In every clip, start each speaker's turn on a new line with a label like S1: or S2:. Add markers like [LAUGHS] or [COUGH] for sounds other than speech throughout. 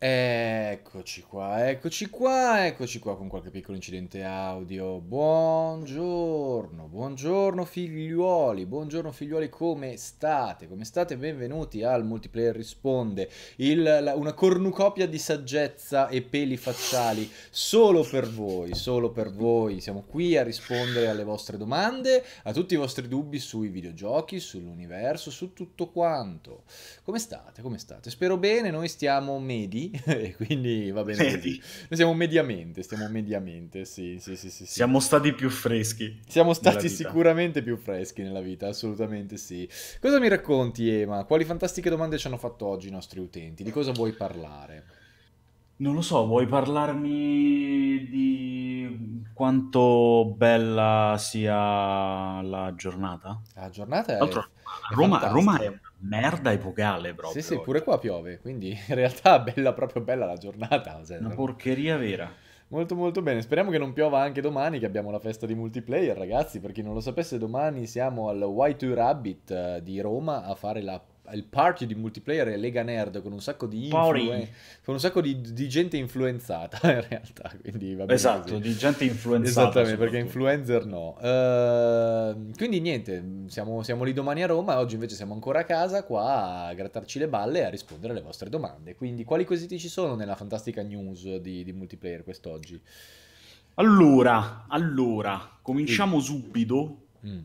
S1: Eccoci qua, eccoci qua, eccoci qua con qualche piccolo incidente audio. Buongiorno, buongiorno figliuoli, buongiorno figliuoli, come state? Come state? Benvenuti al Multiplayer Risponde, il, la, una cornucopia di saggezza e peli facciali solo per voi, solo per voi. Siamo qui a rispondere alle vostre domande, a tutti i vostri dubbi sui videogiochi, sull'universo, su tutto quanto. Come state? Come state? Spero bene, noi stiamo medi [LAUGHS] e quindi va bene. Medi. Noi siamo mediamente, stiamo mediamente, sì, sì, sì, sì, Siamo
S2: stati più freschi. Siamo stati
S1: sicuramente più freschi nella vita, assolutamente sì. Cosa mi racconti, Ema? Quali fantastiche domande ci hanno fatto oggi i nostri utenti? Di cosa vuoi parlare? Non lo so, vuoi
S2: parlarmi di quanto bella sia la giornata? La
S1: giornata è... Altro,
S2: è Roma, Roma è merda e vogale proprio.
S1: Sì, sì, pure qua piove, quindi [LAUGHS] in realtà bella, proprio bella la giornata. Cioè, Una porcheria vera. Molto molto bene, speriamo che non piova anche domani che abbiamo la festa di multiplayer ragazzi, per chi non lo sapesse domani siamo al Y2 Rabbit eh, di Roma a fare la il party di multiplayer è Lega Nerd con un sacco di, influen- eh, con un sacco di, di gente influenzata [LAUGHS] in realtà. Quindi, vabbè, esatto, così. di gente influenzata. Esattamente, perché influencer no. Uh, quindi niente, siamo, siamo, lì domani a Roma, oggi invece siamo ancora a casa qua a grattarci le balle e a rispondere alle vostre domande. Quindi quali quesiti ci sono nella fantastica news di, di multiplayer quest'oggi? Allora, allora, cominciamo sì. subito. Mm.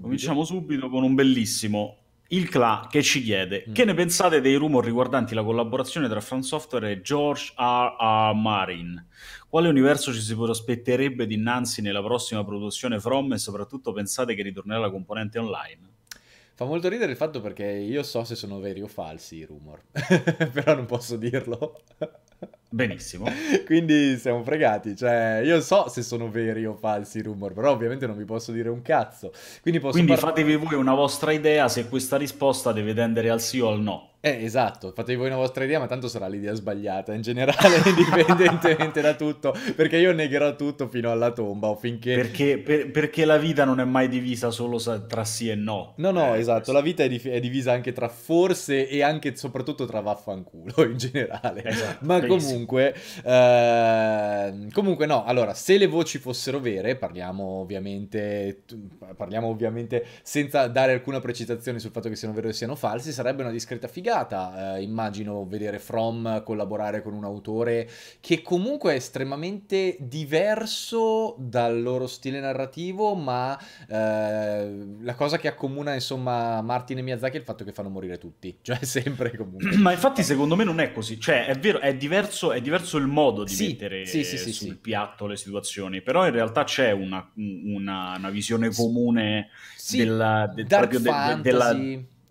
S1: Cominciamo
S2: subito con un bellissimo il CLA che ci chiede mm. che ne pensate dei rumor riguardanti la collaborazione tra From Software e George R. R. Marin? Quale universo ci si prospetterebbe dinanzi nella prossima produzione From e soprattutto pensate che ritornerà la componente
S1: online? Fa molto ridere il fatto perché io so se sono veri o falsi i rumor, [LAUGHS] però non posso dirlo. Benissimo. [LAUGHS] Quindi siamo fregati, cioè io so se sono veri o falsi i rumor, però ovviamente non vi posso dire un cazzo. Quindi, Quindi par- fatevi voi una vostra idea se questa risposta deve tendere al sì o al no. Eh, esatto, fatevi voi una vostra idea, ma tanto sarà l'idea sbagliata in generale, [LAUGHS] indipendentemente da tutto, perché io negherò tutto fino alla tomba o finché... Perché, per, perché la vita non è mai divisa solo tra sì e no. No, no, eh, esatto, la vita è, di- è, divisa anche tra forse e anche soprattutto tra vaffanculo [LAUGHS] in generale. Esatto, ma benissimo. comunque comunque, eh, comunque no, allora, se le voci fossero vere, parliamo ovviamente, parliamo ovviamente senza dare alcuna precisazione sul fatto che siano vere o siano false, sarebbe una discreta figata, eh, immagino vedere From collaborare con un autore che comunque è estremamente diverso dal loro stile narrativo, ma eh, la cosa che accomuna insomma Martin e Miyazaki è il fatto che fanno morire tutti, [LAUGHS] cioè sempre comunque. ma infatti secondo me non è così, cioè è vero, è diverso diverso, è diverso il modo di sì, mettere sì, sì, eh, sul piatto le
S2: situazioni, però in realtà c'è una, una, una visione comune della,
S1: de, proprio de, de, della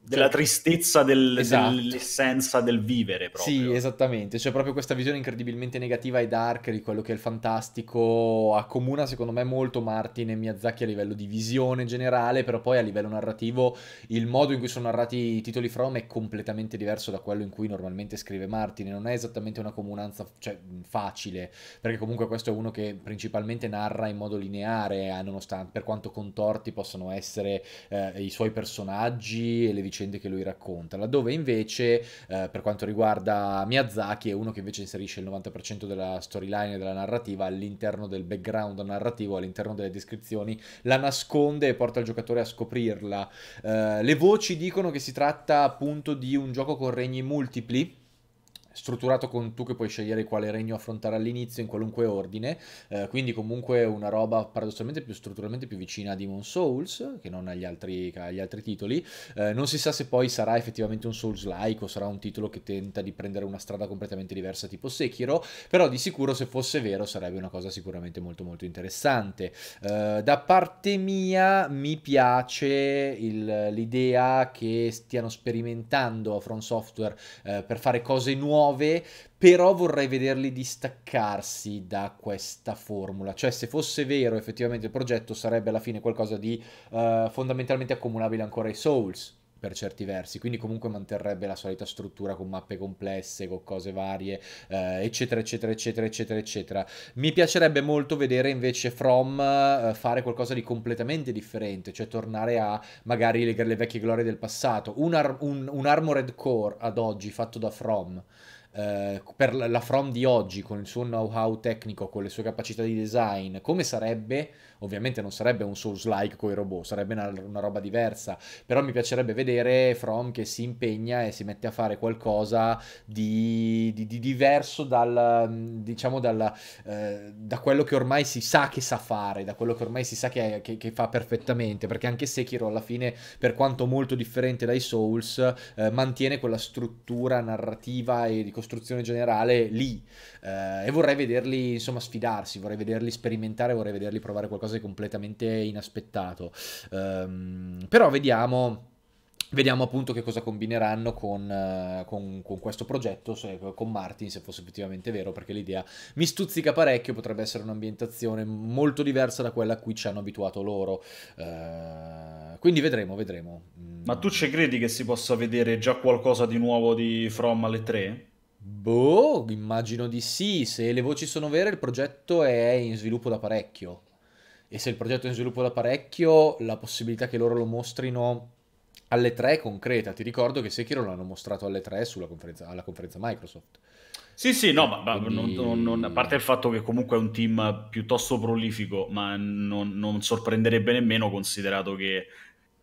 S1: della cioè,
S2: tristezza del, esatto. dell'essenza del vivere
S1: proprio. Sì, esattamente, cioè proprio questa visione incredibilmente negativa e dark di quello che è il fantastico accomuna secondo me molto Martin e Miyazaki a livello di visione generale, però poi a livello narrativo il modo in cui sono narrati i titoli From è completamente diverso da quello in cui normalmente scrive Martin, non è esattamente una comunanza cioè, facile, perché comunque questo è uno che principalmente narra in modo lineare, eh, nonostante per quanto contorti possano essere eh, i suoi personaggi e le vicende vicende che lui racconta, laddove invece eh, per quanto riguarda Miyazaki è uno che invece inserisce il 90% della storyline e della narrativa all'interno del background narrativo, all'interno delle descrizioni, la nasconde e porta il giocatore a scoprirla. Eh, le voci dicono che si tratta appunto di un gioco con regni multipli strutturato con tu che puoi scegliere quale regno affrontare all'inizio in qualunque ordine, eh, quindi comunque una roba paradossalmente più strutturalmente più vicina a Demon Souls che non agli altri, agli altri titoli, eh, non si sa se poi sarà effettivamente un Souls-like o sarà un titolo che tenta di prendere una strada completamente diversa tipo Sekiro, però di sicuro se fosse vero sarebbe una cosa sicuramente molto molto interessante. Eh, da parte mia mi piace il, l'idea che stiano sperimentando a From Software eh, per fare cose nuove, nuove, però vorrei vederli distaccarsi da questa formula. Cioè, se fosse vero effettivamente il progetto, sarebbe alla fine qualcosa di uh, fondamentalmente accomunabile ancora ai Souls per certi versi, quindi comunque manterrebbe la solita struttura con mappe complesse, con cose varie, eh, eccetera, eccetera, eccetera, eccetera, eccetera. Mi piacerebbe molto vedere invece From eh, fare qualcosa di completamente differente, cioè tornare a magari le, le vecchie glorie del passato. Un, ar- un, un Armored Core ad oggi fatto da From eh, per la From di oggi, con il suo know-how tecnico, con le sue capacità di design, come sarebbe Ovviamente non sarebbe un Souls-like con i robot, sarebbe una, una, roba diversa, però mi piacerebbe vedere From che si impegna e si mette a fare qualcosa di, di, di diverso dal, diciamo dal, eh, da quello che ormai si sa che sa fare, da quello che ormai si sa che, che, che fa perfettamente, perché anche Sekiro alla fine, per quanto molto differente dai Souls, eh, mantiene quella struttura narrativa e di costruzione generale lì. Eh, e vorrei vederli, insomma, sfidarsi, vorrei vederli sperimentare, vorrei vederli provare qualcosa di completamente inaspettato. Um, però vediamo. Vediamo appunto che cosa combineranno con, uh, con, con questo progetto, se, con Martin, se fosse effettivamente vero, perché l'idea mi stuzzica parecchio, potrebbe essere un'ambientazione molto diversa da quella a cui ci hanno abituato loro. Uh, quindi vedremo, vedremo. Ma tu ci credi che si possa vedere già qualcosa di nuovo di From alle 3? Boh, immagino di sì. Se le voci sono vere, il progetto è in sviluppo da parecchio. E se il progetto è in sviluppo da parecchio, la possibilità che loro lo mostrino alle 3 è concreta. Ti ricordo che Sekiro l'hanno mostrato alle 3 conferenza, alla conferenza Microsoft. Sì, sì, no, ma, ma Quindi... non, non, a parte il fatto che comunque è un team piuttosto
S2: prolifico, ma non, non sorprenderebbe nemmeno considerato che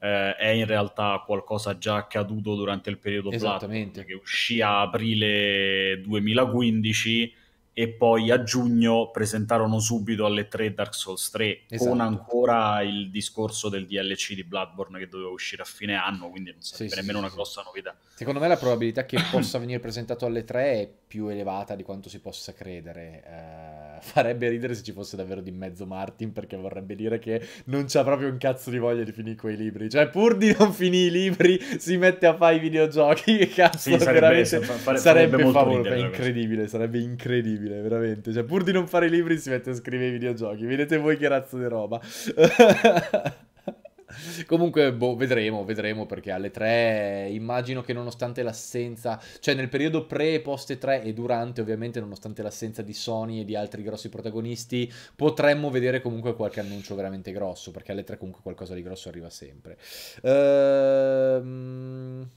S2: eh, è in realtà qualcosa già accaduto durante il periodo Blackburn che uscì a aprile 2015 e poi a giugno presentarono subito alle 3 Dark Souls 3 esatto. con ancora il discorso del DLC di Bloodborne che doveva uscire a fine anno, quindi non sarebbe sì, nemmeno sì, una sì. grossa novità.
S1: Secondo me la probabilità che [COUGHS] possa venire presentato alle 3 è più elevata di quanto si possa credere. Uh, [LAUGHS] farebbe ridere se ci fosse davvero di mezzo Martin perché vorrebbe dire che non c'ha proprio un cazzo di voglia di finire quei libri, cioè pur di non finire i libri si mette a fare i videogiochi, che [LAUGHS] cazzo, sarebbe, veramente sarebbe, sarebbe, sarebbe favore, ridere, incredibile, sarebbe incredibile incredibile, veramente. Cioè, pur di non fare i libri si mette a scrivere i videogiochi. Vedete voi che razza di roba. [LAUGHS] Comunque, boh, vedremo, vedremo perché alle 3 immagino che nonostante l'assenza, cioè nel periodo pre, post 3 e durante ovviamente, nonostante l'assenza di Sony e di altri grossi protagonisti, potremmo vedere comunque qualche annuncio veramente grosso perché alle 3 comunque qualcosa di grosso arriva sempre. Ehm...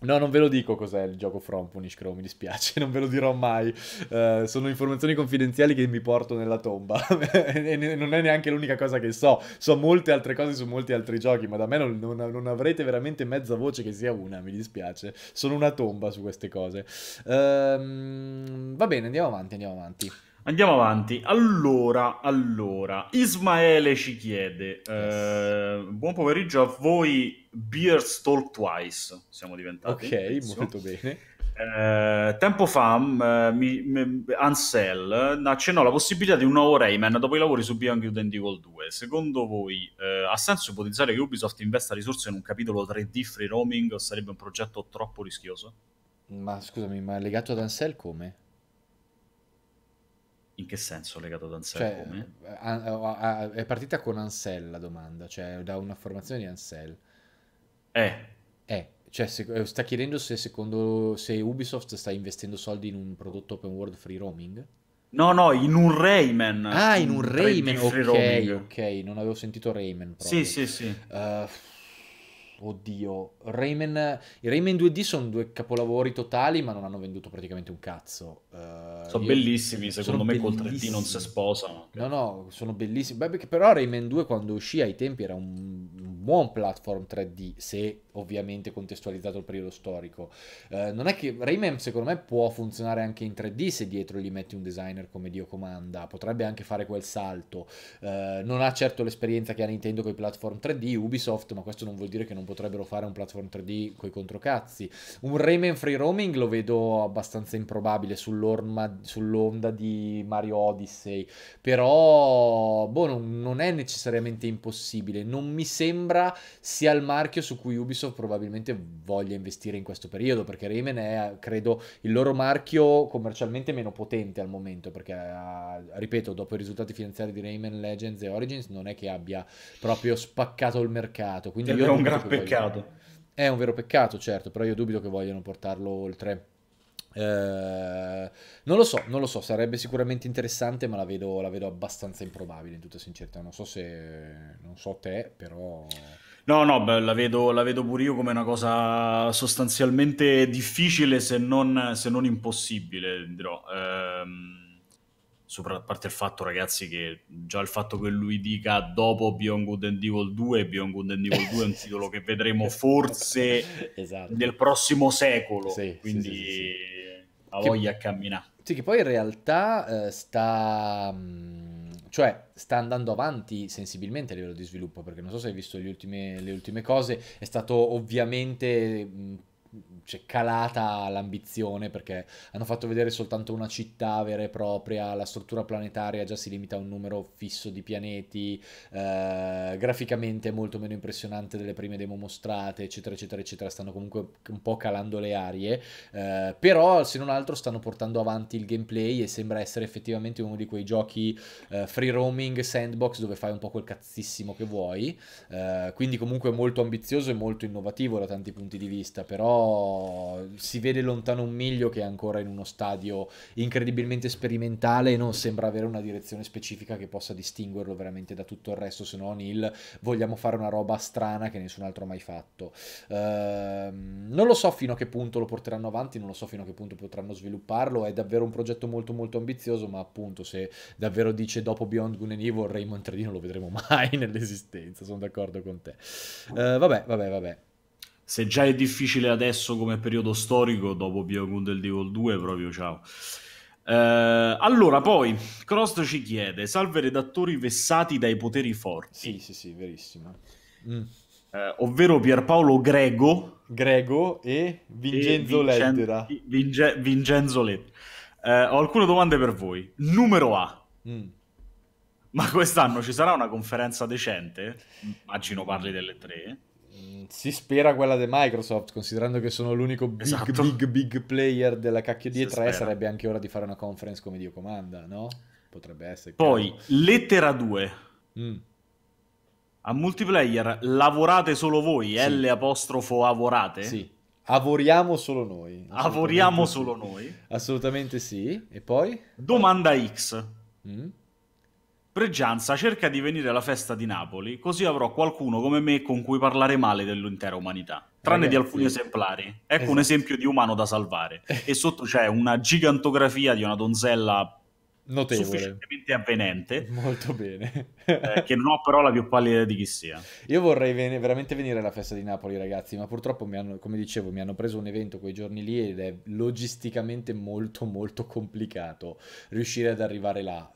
S1: No, non ve lo dico cos'è il gioco From Punish Crow, mi dispiace, [LAUGHS] non ve lo dirò mai. Uh, sono informazioni confidenziali che mi porto nella tomba. [LAUGHS] e non è neanche l'unica cosa che so. So molte altre cose su molti altri giochi, ma da me non, non, non avrete veramente mezza voce che sia una, mi dispiace. Sono una tomba su queste cose. Uh, va bene, andiamo avanti, andiamo avanti.
S2: Andiamo avanti. Allora, allora, Ismaele ci chiede, yes. eh, buon pomeriggio a voi, Beers Talk Twice, siamo diventati. Ok, penso. molto bene. Eh, tempo fa m, mm, eh, mi, m, Ansel eh, accennò la possibilità di un nuovo Rayman dopo i lavori su Beyond Good and Evil 2 secondo voi eh, ha senso ipotizzare che Ubisoft investa risorse in un capitolo 3D free roaming o sarebbe un progetto troppo rischioso?
S1: ma scusami ma legato ad Ansel come? In che senso legato ad Ansel? Cioè, come? A, a, a, è partita con Ansel la domanda, cioè da una formazione di Ansel. Eh. Eh, cioè se, eh, sta chiedendo se secondo se Ubisoft sta investendo soldi in un prodotto open world free roaming?
S2: No, no, in un Rayman. Ah, in un, un Rayman, ok,
S1: ok, non avevo sentito Rayman proprio. Sì, sì, sì. Uh, eh, Oddio, Rayman, i Rayman 2D sono due capolavori totali, ma non hanno venduto praticamente un cazzo. Uh, sono io... bellissimi, secondo sono me col 3D non si sposano. No, no, sono bellissimi. Beh, però Rayman 2 quando uscì ai tempi era un buon platform 3D, se ovviamente contestualizzato il periodo storico. Uh, non è che Rayman secondo me può funzionare anche in 3D se dietro gli metti un designer come Dio comanda, potrebbe anche fare quel salto. Uh, non ha certo l'esperienza che ha Nintendo con i platform 3D, Ubisoft, ma questo non vuol dire che non potrebbero fare un platform 3D coi controcazzi. Un Rayman free roaming lo vedo abbastanza improbabile sull'onda di Mario Odyssey, però boh, non, non è necessariamente impossibile. Non mi sembra sia il marchio su cui Ubisoft probabilmente voglia investire in questo periodo, perché Rayman è, credo, il loro marchio commercialmente meno potente al momento, perché, eh, ripeto, dopo i risultati finanziari di Rayman Legends e Origins non è che abbia proprio spaccato il mercato. Quindi io un gran peccato. È un vero peccato, certo, però io dubito che vogliano portarlo oltre. Eh, non lo so, non lo so, sarebbe sicuramente interessante, ma la vedo, la vedo abbastanza improbabile in tutta sincerità. Non so se, non so te, però... No,
S2: no, beh, la, vedo, la, vedo, pure io come una cosa sostanzialmente difficile, se non, se non impossibile, dirò. Ehm sopra, a parte il fatto, ragazzi, che già il fatto che lui dica dopo Beyond Good and Evil 2, Beyond Good and Evil 2 è un [LAUGHS] titolo che vedremo forse [LAUGHS] esatto. nel prossimo secolo, sì, quindi sì, sì, ha voglia a camminare.
S1: Sì, che poi in realtà eh, sta... Mm, cioè, sta andando avanti sensibilmente a livello di sviluppo, perché non so se hai visto ultime, le ultime cose, è stato ovviamente mm, c'è calata l'ambizione perché hanno fatto vedere soltanto una città vera e propria, la struttura planetaria già si limita a un numero fisso di pianeti, eh, graficamente è molto meno impressionante delle prime demo mostrate, eccetera, eccetera, eccetera, stanno comunque un po' calando le arie, eh, però se non altro stanno portando avanti il gameplay e sembra essere effettivamente uno di quei giochi eh, free roaming, sandbox, dove fai un po' quel cazzissimo che vuoi, eh, quindi comunque molto ambizioso e molto innovativo da tanti punti di vista, però si vede lontano un miglio che è ancora in uno stadio incredibilmente sperimentale e non sembra avere una direzione specifica che possa distinguerlo veramente da tutto il resto, se non il vogliamo fare una roba strana che nessun altro ha mai fatto. Ehm, non lo so fino a che punto lo porteranno avanti, non lo so fino a che punto potranno svilupparlo, è davvero un progetto molto molto ambizioso, ma appunto se davvero dice dopo Beyond Gun and Evil Raymond 3D non lo vedremo [LAUGHS] mai nell'esistenza, sono d'accordo con te. Ehm, vabbè, vabbè, vabbè se già è difficile adesso come periodo storico, dopo Biogun
S2: del Devil 2, proprio ciao. Eh, allora, poi, Crost ci chiede, salve redattori vessati dai poteri forti. Sì, sì, sì, verissimo. Mm. Eh, ovvero Pierpaolo Grego. Grego e Vincenzo e Vincen- Lettera. Vincenzo Lettera. Eh, ho alcune domande per voi. Numero A.
S1: Mm. Ma quest'anno ci sarà una conferenza decente? Immagino parli delle tre. Mm, si spera quella di Microsoft, considerando che sono l'unico big, esatto. big, big player della cacchio di E3, eh, sarebbe anche ora di fare una conference come Dio comanda, no? Potrebbe essere. Poi, chiaro. lettera 2. Mm. A multiplayer lavorate solo voi, eh, sì. L apostrofo lavorate? Sì. Avoriamo solo noi. Avoriamo solo noi. Assolutamente sì. E poi? Domanda X. Mm.
S2: Pregianza cerca di venire alla festa di Napoli, così avrò qualcuno come me con cui parlare male dell'intera umanità, tranne Ragazzi. di alcuni esemplari. Ecco esatto. un esempio di umano da salvare. [LAUGHS] e sotto c'è una gigantografia di una donzella Notevole. sufficientemente avvenente. [LAUGHS] Molto bene. eh, che non ho però la più pallida di chi sia.
S1: Io vorrei ven- veramente venire alla festa di Napoli, ragazzi, ma purtroppo mi hanno, come dicevo, mi hanno preso un evento quei giorni lì ed è logisticamente molto molto complicato riuscire ad arrivare là.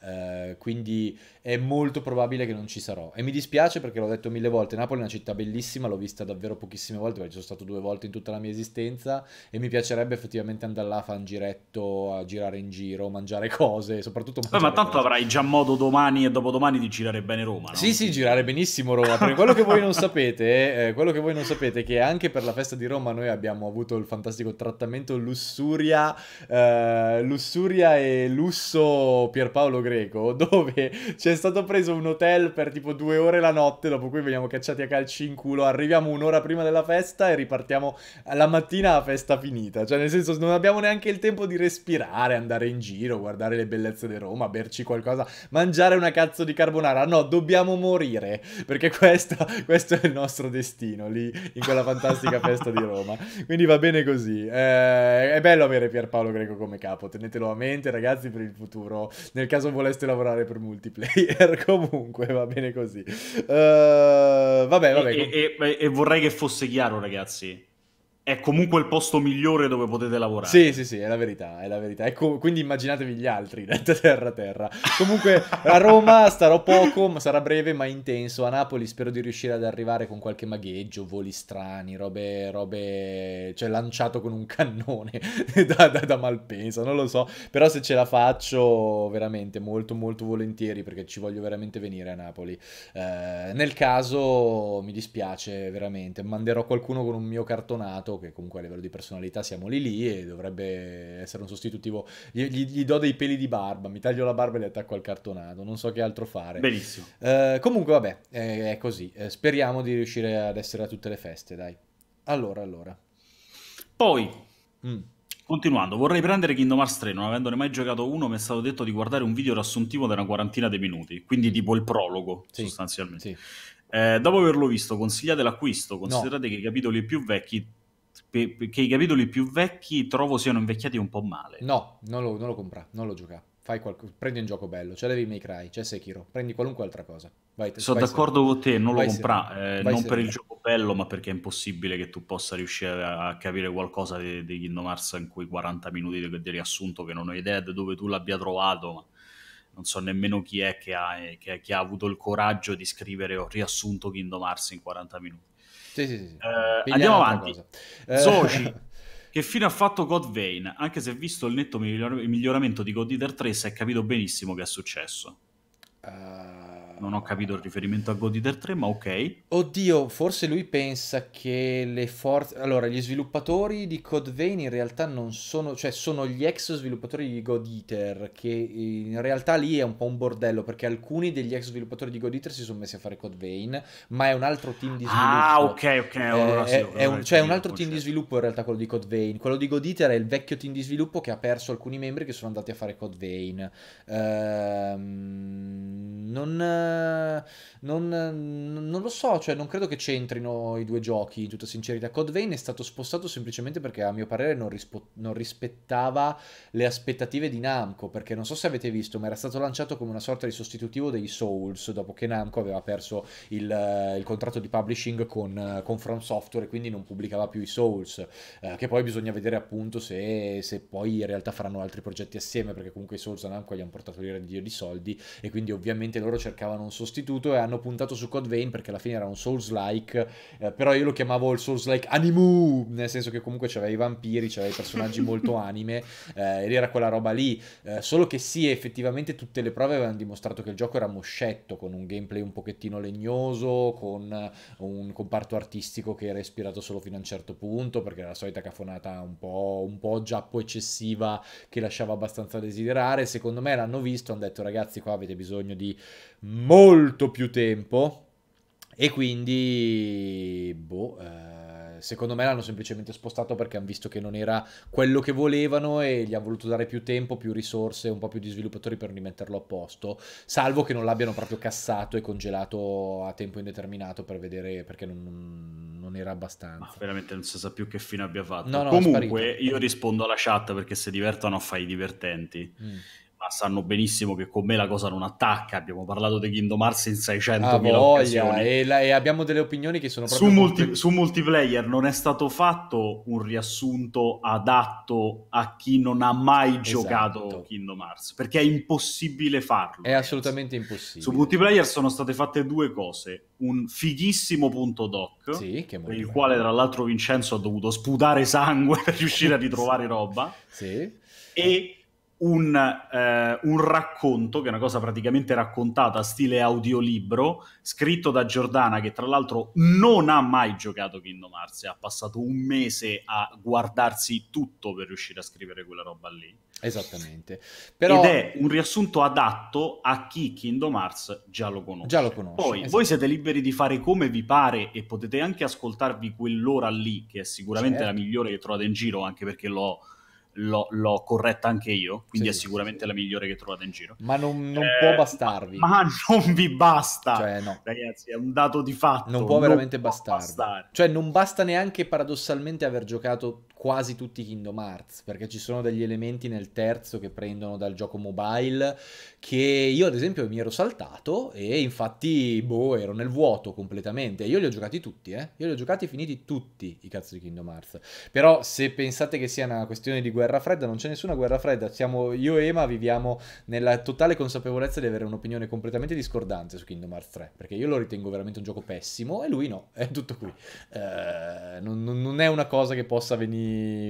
S1: Eh, quindi è molto probabile che non ci sarò. E mi dispiace perché l'ho detto mille volte, Napoli è una città bellissima, l'ho vista davvero pochissime volte perché ci sono stato due volte in tutta la mia esistenza e mi piacerebbe effettivamente andare là a fare un giretto, a girare in giro, mangiare cose, soprattutto soprattutto un po'. Ma tanto cose. avrai già modo domani e dopodomani di girare bene Roma. No? Sì, sì, girare benissimo Roma. Perché quello che voi non sapete, eh, quello che voi non sapete è che anche per la festa di Roma noi abbiamo avuto il fantastico trattamento lussuria, eh, lussuria e lusso Pierpaolo Greco, [LAUGHS] dove ci è stato preso un hotel per tipo due ore la notte, dopo cui veniamo cacciati a calci in culo, arriviamo un'ora prima della festa e ripartiamo la mattina a festa finita. Cioè, nel senso, non abbiamo neanche il tempo di respirare, andare in giro, guardare le bellezze di Roma, berci qualcosa, mangiare una cazzo di carbonara. No, dobbiamo morire, perché questa, [LAUGHS] questo è il nostro destino lì, in quella fantastica festa di Roma. Quindi va bene così. Eh, è bello avere Pierpaolo Greco come capo, tenetelo a mente ragazzi per il futuro, nel caso voleste lavorare per multiplayer, [LAUGHS] comunque va bene così. Uh, vabbè, vabbè. E, e, e, e vorrei che fosse chiaro ragazzi è comunque il posto migliore dove potete lavorare. Sì, sì, sì, è la verità, è la verità. Ecco, quindi immaginatevi gli altri, [LAUGHS] detta terra terra. Comunque a Roma starò poco, sarà breve ma intenso. A Napoli spero di riuscire ad arrivare con qualche magheggio, voli strani, robe, robe... cioè lanciato con un cannone [LAUGHS] da, da, da Malpensa, non lo so. Però se ce la faccio veramente molto molto volentieri perché ci voglio veramente venire a Napoli. Eh, nel caso mi dispiace veramente, manderò qualcuno con un mio cartonato Renato, che comunque a livello di personalità siamo lì lì e dovrebbe essere un sostitutivo. Gli, gli, gli do dei peli di barba, mi taglio la barba e li attacco al cartonato, non so che altro fare. Benissimo. Eh, comunque vabbè, eh, è così. Eh, speriamo di riuscire ad essere a tutte le feste, dai. Allora, allora.
S2: Poi... Mm. Continuando, vorrei prendere Kingdom Hearts 3, non avendone mai giocato uno, mi è stato detto di guardare un video riassuntivo da una quarantina di minuti, quindi mm. tipo il prologo sì, sostanzialmente. Sì. Eh, dopo averlo visto, consigliate l'acquisto, considerate no. che i capitoli più vecchi pe- che i capitoli più vecchi trovo siano invecchiati un po' male.
S1: No, non lo, non lo compra, non lo gioca. Qualco, prendi un gioco bello, c'è Devil May Cry, c'è Sekiro, prendi qualunque altra cosa. Vai, Sono vai d'accordo sereno. con te, non lo comprare, eh, non sereno. per il
S2: gioco bello, ma perché è impossibile che tu possa riuscire a capire qualcosa di, di Kingdom Hearts in quei 40 minuti di, di, riassunto che non ho idea di dove tu l'abbia trovato, ma non so nemmeno chi è che ha, eh, che, che ha avuto il coraggio di scrivere o riassunto Kingdom Hearts in 40 minuti.
S1: Sì, sì, sì. Eh, andiamo avanti. Eh... Soci,
S2: [LAUGHS] che fine ha fatto God Vane? Anche se visto il netto miglior- miglioramento di God Eater 3, si è capito benissimo che è successo. Uh non ho capito il riferimento a God Eater 3, ma ok.
S1: Oddio, forse lui pensa che le forze... Allora, gli sviluppatori di Code Vein in realtà non sono... Cioè, sono gli ex sviluppatori di God Eater, che in realtà lì è un po' un bordello, perché alcuni degli ex sviluppatori di God Eater si sono messi a fare Code Vein, ma è un altro team di ah, sviluppo. Ah, ok, ok. Eh, allora, eh, sì, è, un, cioè, è un altro team di sviluppo in realtà quello di Code Vein. Quello di God Eater è il vecchio team di sviluppo che ha perso alcuni membri che sono andati a fare Code Vein. Ehm... Non eh, non, non lo so, cioè non credo che c'entrino i due giochi, in tutta sincerità. Code Vein è stato spostato semplicemente perché a mio parere non, rispo- non rispettava le aspettative di Namco, perché non so se avete visto, ma era stato lanciato come una sorta di sostitutivo dei Souls, dopo che Namco aveva perso il, eh, il contratto di publishing con, eh, con From Software e quindi non pubblicava più i Souls, eh, che poi bisogna vedere appunto se, se, poi in realtà faranno altri progetti assieme, perché comunque i Souls a Namco gli hanno portato l'ira di Dio di soldi e quindi ovviamente loro cercavano cercavano un sostituto e hanno puntato su Code Vein perché alla fine era un Souls-like, eh, però io lo chiamavo il Souls-like Animu, nel senso che comunque c'aveva i vampiri, c'aveva i personaggi [LAUGHS] molto anime eh, ed era quella roba lì, eh, solo che sì, effettivamente tutte le prove avevano dimostrato che il gioco era moscetto, con un gameplay un pochettino legnoso, con eh, un comparto artistico che era ispirato solo fino a un certo punto, perché era la solita cafonata un po', un po giappo eccessiva che lasciava abbastanza a desiderare, secondo me l'hanno visto, hanno detto ragazzi qua avete bisogno di molto più tempo e quindi, boh, eh, secondo me l'hanno semplicemente spostato perché hanno visto che non era quello che volevano e gli hanno voluto dare più tempo, più risorse, un po' più di sviluppatori per rimetterlo a posto, salvo che non l'abbiano proprio cassato e congelato a tempo indeterminato per vedere perché non, non era abbastanza. Ma
S2: veramente non si sa più che fine abbia fatto. No, no, Comunque io rispondo alla chat perché se divertono fai divertenti. Mm ma sanno benissimo che con me la cosa non attacca. Abbiamo parlato di Kingdom Hearts in 600 ah, voglia, e,
S1: la, e, abbiamo delle opinioni che sono proprio... Su, molti, molto...
S2: su multiplayer non è stato fatto un riassunto adatto a chi non ha mai esatto. giocato Kingdom Hearts, perché è impossibile farlo.
S1: È ragazzi. assolutamente impossibile. Su
S2: multiplayer sono state fatte due cose. Un fighissimo punto doc,
S1: sì, per il
S2: quale tra l'altro Vincenzo ha dovuto sputare sangue [LAUGHS] per riuscire a [LAUGHS] ritrovare roba. Sì. E un, eh, un, racconto, che è una cosa praticamente raccontata a stile audiolibro, scritto da Giordana, che tra l'altro non ha mai giocato Kingdom Hearts, ha passato un mese a guardarsi tutto per riuscire a scrivere quella roba lì.
S1: Esattamente.
S2: Però... Ed è un riassunto adatto a chi Kingdom Hearts già lo conosce. Già lo conosce Poi esatto. voi siete liberi di fare come vi pare e potete anche ascoltarvi quell'ora lì, che è sicuramente certo. la migliore che trovate in giro, anche perché l'ho l'ho, l'ho corretta anche io, quindi sì, è sicuramente sì, la migliore che trovate in giro. Ma non, non eh, può bastarvi. Ma, ma,
S1: non vi basta, cioè, no. ragazzi, è un dato di fatto. Non può veramente non può bastare. Cioè non basta neanche paradossalmente aver giocato quasi tutti i Kingdom Hearts, perché ci sono degli elementi nel terzo che prendono dal gioco mobile, che io ad esempio mi ero saltato e infatti, boh, ero nel vuoto completamente. Io li ho giocati tutti, eh. Io li ho giocati e finiti tutti i cazzo di Kingdom Hearts. Però se pensate che sia una questione di guerra guerra fredda, non c'è nessuna guerra fredda. Siamo, io e Ema viviamo nella totale consapevolezza di avere un'opinione completamente discordante su Kingdom Hearts 3, perché io lo ritengo veramente un gioco pessimo e lui no, [LAUGHS] è tutto qui. Eh, non, non, è una cosa che possa venire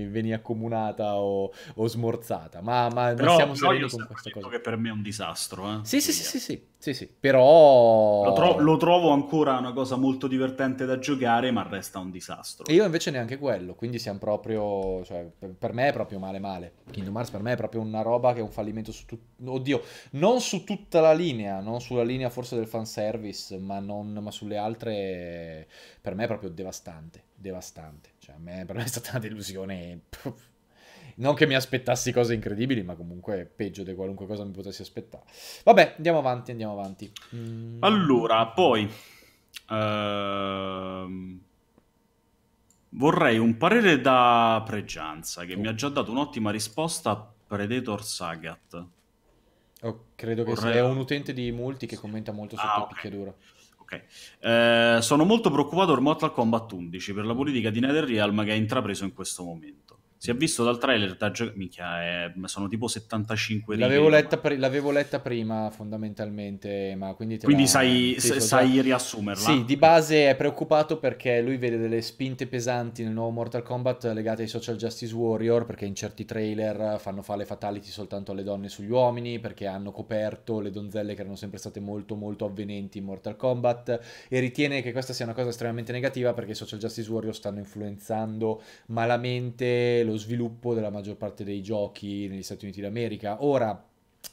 S1: veni accomunata o, o, smorzata, ma, ma, però, ma siamo però sereni con
S2: questa cosa. che per me è un disastro. Eh?
S1: Sì, sì, sì, sì, sì, sì, sì, però... Lo, tro-
S2: lo trovo ancora una cosa molto divertente da giocare, ma resta un disastro.
S1: E io invece neanche quello, quindi siamo proprio... Cioè, per me è proprio male male. Kingdom Hearts per me è proprio una roba che è un fallimento su tutto... Oddio, non su tutta la linea, non sulla linea forse del fanservice, ma, non, ma sulle altre... Per me è proprio devastante, devastante. Cioè, me, per me è stata una delusione... Non che mi aspettassi cose incredibili, ma comunque peggio di qualunque cosa mi potessi aspettare. Vabbè, andiamo avanti, andiamo avanti. Mm. Allora, poi... Uh
S2: Vorrei un parere da Pregianza, che oh. mi ha già dato un'ottima risposta a Predator Sagat.
S1: Oh, credo che Vorrei... sia un
S2: utente di Multi che commenta molto sotto ah, okay. picchiaduro. Okay. Eh, sono molto preoccupato per Mortal Kombat 11 per la politica di NetherRealm che ha intrapreso in questo momento. Si è visto dal trailer da gio- minchia, è... sono tipo 75 L'avevo letta,
S1: pr- l'avevo letta prima, fondamentalmente, ma quindi... quindi la... sai, sì, sai riassumerla? Sì, di base è preoccupato perché lui vede delle spinte pesanti nel nuovo Mortal Kombat legate ai Social Justice Warrior, perché in certi trailer fanno fare le fatality soltanto alle donne e sugli uomini, perché hanno coperto le donzelle che erano sempre state molto molto avvenenti in Mortal Kombat, e ritiene che questa sia una cosa estremamente negativa perché i Social Justice Warrior stanno influenzando malamente lo lo sviluppo della maggior parte dei giochi negli Stati Uniti d'America. Ora,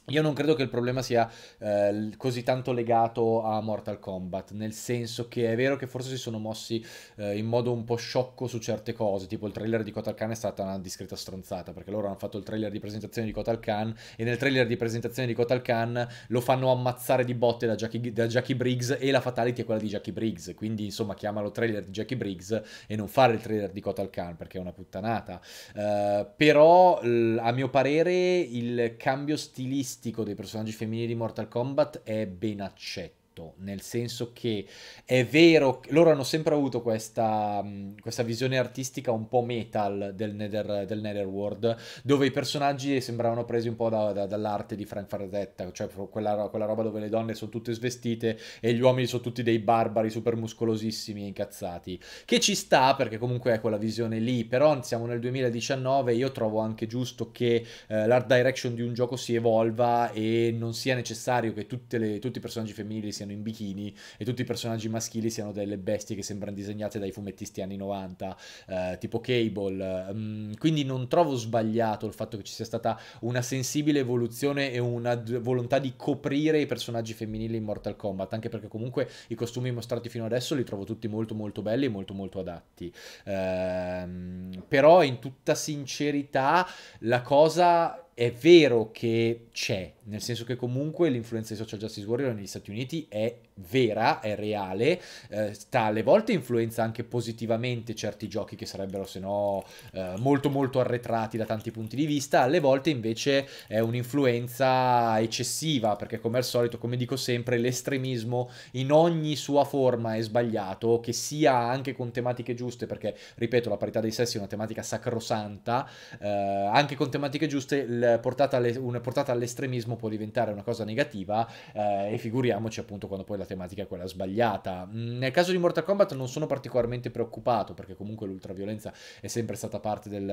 S1: io non credo che il problema sia eh, così tanto legato a Mortal Kombat, nel senso che è vero che forse si sono mossi eh, in modo un po' sciocco su certe cose, tipo il trailer di Kotal Khan è stata una discreta stronzata, perché loro hanno fatto il trailer di presentazione di Kotal Khan e nel trailer di presentazione di Kotal Khan lo fanno ammazzare di botte da Jackie, da Jackie Briggs e la fatality è quella di Jackie Briggs, quindi insomma chiamalo trailer di Jackie Briggs e non fare il trailer di Kotal Khan perché è una puttanata. Uh, però l- a mio parere il cambio stilistico realistico dei personaggi femminili di Mortal Kombat è ben accetto tanto, nel senso che è vero, loro hanno sempre avuto questa, mm, questa visione artistica un po' metal del, nether, del Netherworld, dove i personaggi sembravano presi un po' da, da, dall'arte di Frank Frazetta, cioè quella, quella, roba dove le donne sono tutte svestite e gli uomini sono tutti dei barbari super muscolosissimi e incazzati, che ci sta perché comunque è quella visione lì, però siamo nel 2019, io trovo anche giusto che eh, l'art direction di un gioco si evolva e non sia necessario che le, tutti i personaggi femminili siano siano in bikini e tutti i personaggi maschili siano delle bestie che sembrano disegnate dai fumettisti anni 90, eh, tipo Cable. Mm, quindi non trovo sbagliato il fatto che ci sia stata una sensibile evoluzione e una volontà di coprire i personaggi femminili in Mortal Kombat, anche perché comunque i costumi mostrati fino adesso li trovo tutti molto molto belli e molto molto adatti. Ehm, però in tutta sincerità la cosa è vero che c'è, nel senso che comunque l'influenza dei social justice warrior negli Stati Uniti è vera, è reale, eh, alle volte influenza anche positivamente certi giochi che sarebbero se no eh, molto molto arretrati da tanti punti di vista, alle volte invece è un'influenza eccessiva perché come al solito, come dico sempre, l'estremismo in ogni sua forma è sbagliato, che sia anche con tematiche giuste, perché ripeto la parità dei sessi è una tematica sacrosanta, eh, anche con tematiche giuste portata, alle, portata all'estremismo può diventare una cosa negativa eh, e figuriamoci appunto quando poi la tematica è quella sbagliata. Mm, nel caso di Mortal Kombat non sono particolarmente preoccupato perché comunque l'ultraviolenza è sempre stata parte del...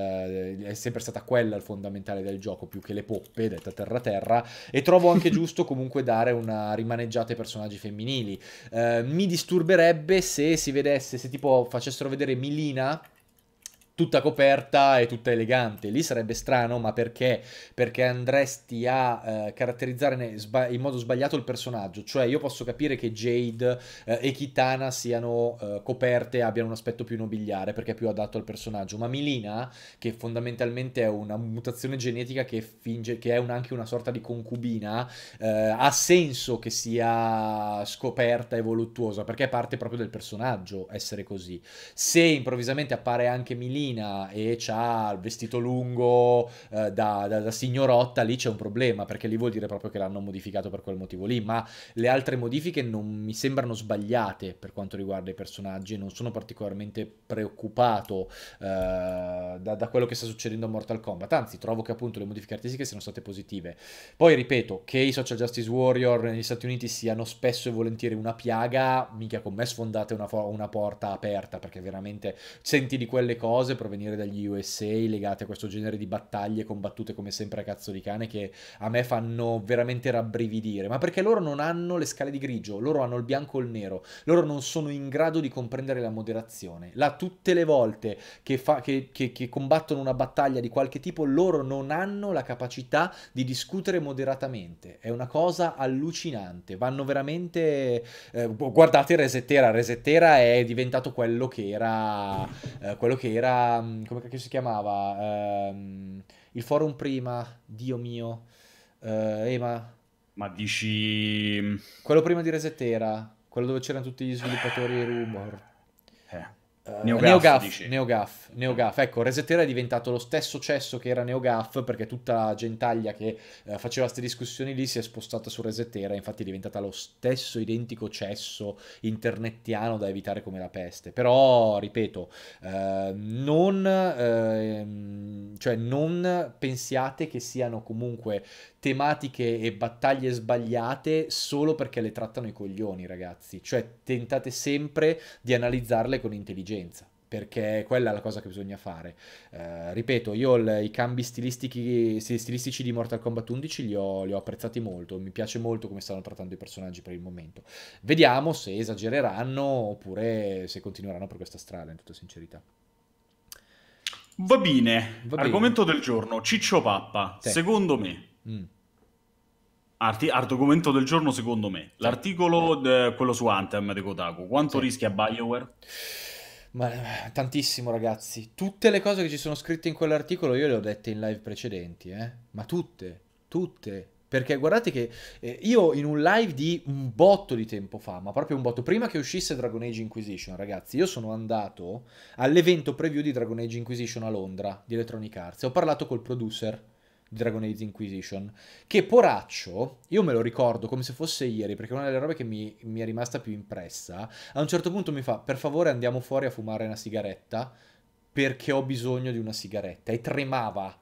S1: è sempre stata quella il fondamentale del gioco più che le poppe, detta terra-terra, e trovo anche [LAUGHS] giusto comunque dare una rimaneggiata ai personaggi femminili. Eh, mi disturberebbe se si vedesse, se tipo facessero vedere Milina tutta coperta e tutta elegante. Lì sarebbe strano, ma perché? Perché andresti a eh, caratterizzare in modo sbagliato il personaggio. Cioè, io posso capire che Jade eh, e Kitana siano eh, coperte e abbiano un aspetto più nobiliare, perché è più adatto al personaggio. Ma Milina, che fondamentalmente è una mutazione genetica che finge, che è un, anche una sorta di concubina, eh, ha senso che sia scoperta e voluttuosa, perché è parte proprio del personaggio essere così. Se improvvisamente appare anche Milina, bambina e ha il vestito lungo eh, da, da, da, signorotta, lì c'è un problema, perché lì vuol dire proprio che l'hanno modificato per quel motivo lì, ma le altre modifiche non mi sembrano sbagliate per quanto riguarda i personaggi, non sono particolarmente preoccupato eh, da, da, quello che sta succedendo a Mortal Kombat, anzi trovo che appunto le modifiche artistiche siano state positive. Poi ripeto, che i social justice warrior negli Stati Uniti siano spesso e volentieri una piaga, mica con me sfondate una, una porta aperta, perché veramente senti di quelle cose provenire dagli USA legate a questo genere di battaglie combattute come sempre a cazzo di cane che a me fanno veramente rabbrividire, ma perché loro non hanno le scale di grigio, loro hanno il bianco o il nero, loro non sono in grado di comprendere la moderazione. Là tutte le volte che, fa, che, che, che combattono una battaglia di qualche tipo, loro non hanno la capacità di discutere moderatamente. È una cosa allucinante, vanno veramente... Eh, guardate Resettera, Resettera è diventato quello che era... Eh, quello che era Ehm, come cacchio si chiamava, ehm, il forum prima, Dio mio, eh, Ema.
S2: Ma dici... Mm,
S1: quello prima di Resetera, quello dove c'erano tutti gli sviluppatori rumor. Eh, Neogaf, Neogaf, Neogaf, ecco, Resetera è diventato lo stesso cesso che era Neogaf perché tutta la gentaglia che eh, faceva queste discussioni lì si è spostata su Resetera, infatti è diventata lo stesso identico cesso internettiano da evitare come la peste, però ripeto, eh, non, eh, cioè non pensiate che siano comunque tematiche e battaglie sbagliate solo perché le trattano i coglioni ragazzi, cioè tentate sempre di analizzarle con intelligenza dell'emergenza perché quella è la cosa che bisogna fare. Eh, ripeto, io l- i cambi stilistici di Mortal Kombat 11 li ho, li ho, apprezzati molto, mi piace molto come stanno trattando i personaggi per il momento. Vediamo se esagereranno oppure se continueranno per questa strada, in tutta sincerità.
S2: Va bene, Va bene. argomento del giorno, Ciccio Pappa, sì. secondo me. Mm. Arti- argomento del giorno secondo me. Sì. L'articolo, de- quello su Anthem di Kotaku, quanto sì. rischia BioWare?
S1: Ma eh, tantissimo, ragazzi. Tutte le cose che ci sono scritte in quell'articolo io le ho dette in live precedenti, eh? Ma tutte, tutte. Perché guardate che eh, io in un live di un botto di tempo fa, ma proprio un botto, prima che uscisse Dragon Age Inquisition, ragazzi, io sono andato all'evento preview di Dragon Age Inquisition a Londra di Electronic Arts e ho parlato col producer Dragon Age Inquisition. Che poraccio, io me lo ricordo come se fosse ieri, perché una delle robe che mi, mi è rimasta più impressa, a un certo punto mi fa, per favore andiamo fuori a fumare una sigaretta, perché ho bisogno di una sigaretta. E tremava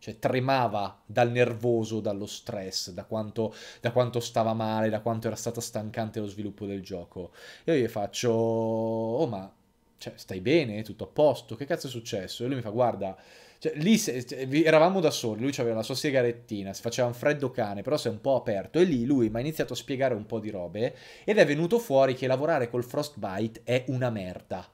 S1: cioè tremava dal nervoso, dallo stress, da quanto, da quanto, stava male, da quanto era stato stancante lo sviluppo del gioco. E io gli faccio, oh ma, cioè, stai bene, tutto a posto, che cazzo è successo? E lui mi fa, guarda, cioè, lì se, eravamo da soli, lui aveva la sua sigarettina, si faceva un freddo cane, però si è un po' aperto. E lì lui mi ha iniziato a spiegare un po' di robe ed è venuto fuori che lavorare col Frostbite è una merda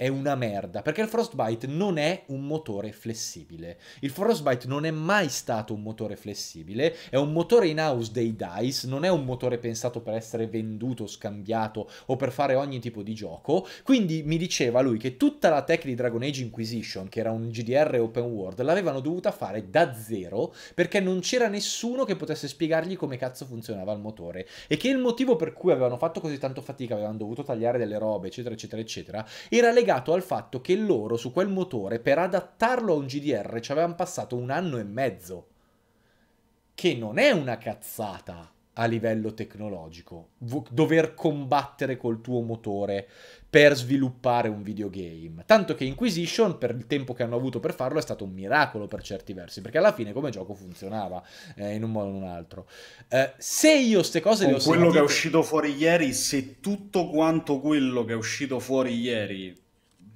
S1: è una merda, perché il Frostbite non è un motore flessibile. Il Frostbite non è mai stato un motore flessibile, è un motore in house dei DICE, non è un motore pensato per essere venduto, scambiato o per fare ogni tipo di gioco. Quindi mi diceva lui che tutta la tech di Dragon Age Inquisition, che era un GDR open world, l'avevano dovuta fare da zero perché non c'era nessuno che potesse spiegargli come cazzo funzionava il motore e che il motivo per cui avevano fatto così tanto fatica, avevano dovuto tagliare delle robe, eccetera, eccetera, eccetera, era legato legato al fatto che loro su quel motore per adattarlo a un GDR ci avevano passato un anno e mezzo, che non è una cazzata a livello tecnologico, dover combattere col tuo motore per sviluppare un videogame. Tanto che Inquisition, per il tempo che hanno avuto per farlo, è stato un miracolo per certi versi, perché alla fine come gioco funzionava eh, in un modo o in un altro. Eh, se io queste cose Con le ho quello sentite... che è uscito fuori ieri, se tutto quanto quello che è uscito fuori ieri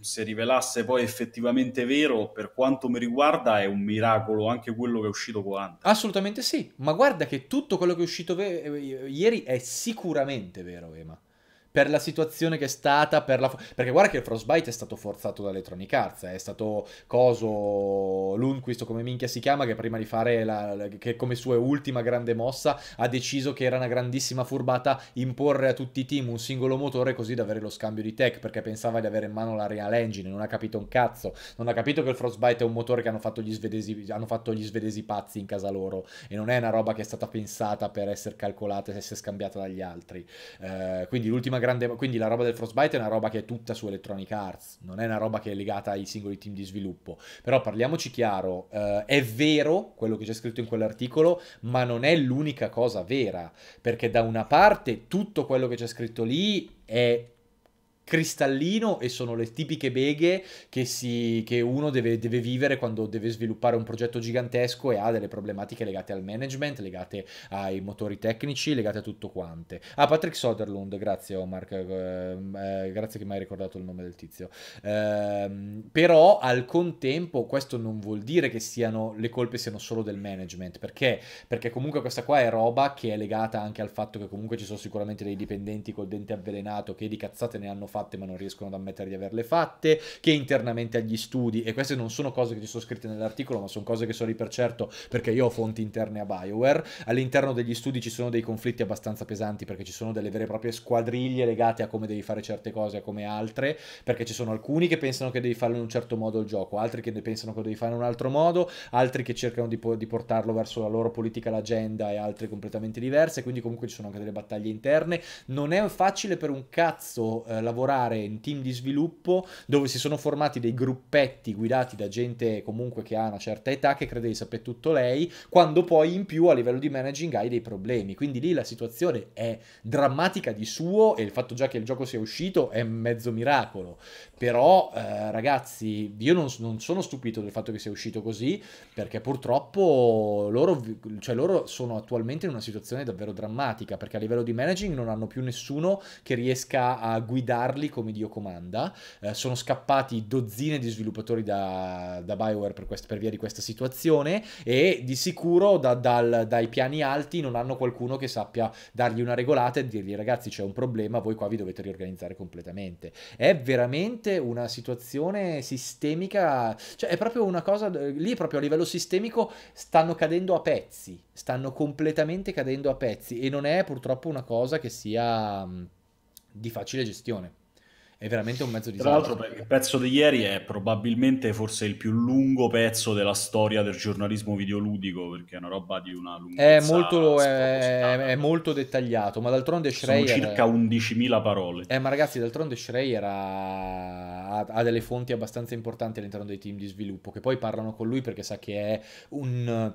S2: se rivelasse poi effettivamente vero, per quanto mi riguarda, è un miracolo anche
S1: quello che è uscito 40. Assolutamente sì, ma guarda che tutto quello che è uscito ve- eh, ieri è sicuramente vero, Ema per la situazione che è stata, per la... perché guarda che il Frostbite è stato forzato da Electronic Arts, eh, è stato Coso, Lundquist come minchia si chiama, che prima di fare la... che come sua ultima grande mossa ha deciso che era una grandissima furbata imporre a tutti i team un singolo motore così da avere lo scambio di tech, perché pensava di avere in mano la Real Engine, non ha capito un cazzo, non ha capito che il Frostbite è un motore che hanno fatto gli svedesi, hanno fatto gli svedesi pazzi in casa loro e non è una roba che è stata pensata per essere calcolata e essere scambiata dagli altri. Eh, quindi l'ultima grande... Quindi la roba del Frostbite è una roba che è tutta su Electronic Arts, non è una roba che è legata ai singoli team di sviluppo. Però parliamoci chiaro, eh, è vero quello che c'è scritto in quell'articolo, ma non è l'unica cosa vera, perché da una parte tutto quello che c'è scritto lì è cristallino e sono le tipiche beghe che, si, che uno deve, deve, vivere quando deve sviluppare un progetto gigantesco e ha delle problematiche legate al management, legate ai motori tecnici, legate a tutto quante. Ah, Patrick Soderlund, grazie Omar, ehm, eh, grazie che mi hai ricordato il nome del tizio. Eh, però al contempo questo non vuol dire che siano, le colpe siano solo del management, perché? Perché comunque questa qua è roba che è legata anche al fatto che comunque ci sono sicuramente dei dipendenti col dente avvelenato che di cazzate ne hanno fatto fatte ma non riescono ad ammettere di averle fatte, che internamente agli studi, e queste non sono cose che ci sono scritte nell'articolo, ma sono cose che so lì per certo perché io ho fonti interne a Bioware, all'interno degli studi ci sono dei conflitti abbastanza pesanti perché ci sono delle vere e proprie squadriglie legate a come devi fare certe cose, a come altre, perché ci sono alcuni che pensano che devi farlo in un certo modo il gioco, altri che ne pensano che lo devi fare in un altro modo, altri che cercano di, po di portarlo verso la loro politica, l'agenda e altri completamente diverse, quindi comunque ci sono anche delle battaglie interne. Non è facile per un cazzo eh, lavorare lavorare in team di sviluppo dove si sono formati dei gruppetti guidati da gente comunque che ha una certa età che crede di sapere tutto lei, quando poi in più a livello di managing hai dei problemi. Quindi lì la situazione è drammatica di suo e il fatto già che il gioco sia uscito è mezzo miracolo. Però eh, ragazzi, io non, non, sono stupito del fatto che sia uscito così perché purtroppo loro, cioè loro sono attualmente in una situazione davvero drammatica perché a livello di managing non hanno più nessuno che riesca a guidare farli come Dio comanda. Eh, sono scappati dozzine di sviluppatori da, da Bioware per, quest- per, via di questa situazione e di sicuro da, dal, dai piani alti non hanno qualcuno che sappia dargli una regolata e dirgli ragazzi c'è un problema, voi qua vi dovete riorganizzare completamente. È veramente una situazione sistemica, cioè è proprio una cosa, lì proprio a livello sistemico stanno cadendo a pezzi, stanno completamente cadendo a pezzi e non è purtroppo una cosa che sia di facile gestione è veramente un mezzo disastro. Tra l'altro il
S2: pezzo di ieri è probabilmente forse il più lungo pezzo della storia del giornalismo videoludico, perché è una roba di una lunghezza... È molto,
S1: è, è cioè, molto dettagliato, ma d'altronde Schreier... Sono circa 11.000 parole. Eh, ma ragazzi, d'altronde Schreier ha, ha, delle fonti abbastanza importanti all'interno dei team di sviluppo, che poi parlano con lui perché sa che è un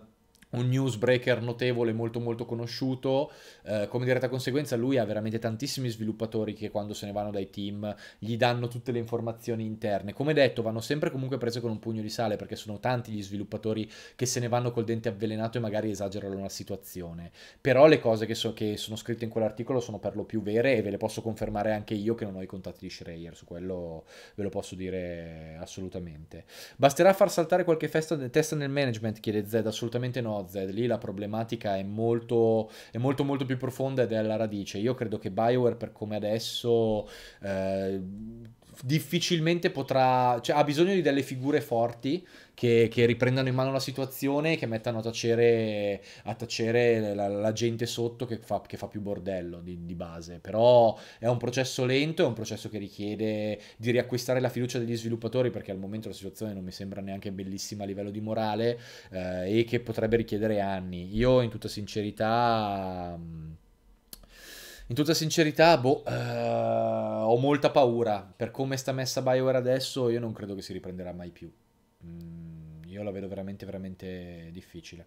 S1: un newsbreaker notevole, molto molto conosciuto, eh, come diretta conseguenza lui ha veramente tantissimi sviluppatori che quando se ne vanno dai team gli danno tutte le informazioni interne. Come detto, vanno sempre comunque prese con un pugno di sale perché sono tanti gli sviluppatori che se ne vanno col dente avvelenato e magari esagerano una situazione. Però le cose che, so, che sono scritte in quell'articolo sono per lo più vere e ve le posso confermare anche io che non ho i contatti di Schreier, su quello ve lo posso dire assolutamente. Basterà far saltare qualche festa, testa nel management? chiede Zed, assolutamente no. Nozed, lì la problematica è molto, è molto, molto più profonda ed è alla radice. Io credo che Bioware per come adesso... Eh, difficilmente potrà, cioè ha bisogno di delle figure forti che, che riprendano in mano la situazione e che mettano a tacere, a tacere la, la, gente sotto che fa, che fa più bordello di, di, base, però è un processo lento, è un processo che richiede di riacquistare la fiducia degli sviluppatori perché al momento la situazione non mi sembra neanche bellissima a livello di morale eh, e che potrebbe richiedere anni. Io in tutta sincerità... Mh, mm, in tutta sincerità, boh, uh, ho molta paura. Per come sta messa BioWare adesso, io non credo che si riprenderà mai più. Mm, io la vedo veramente, veramente difficile.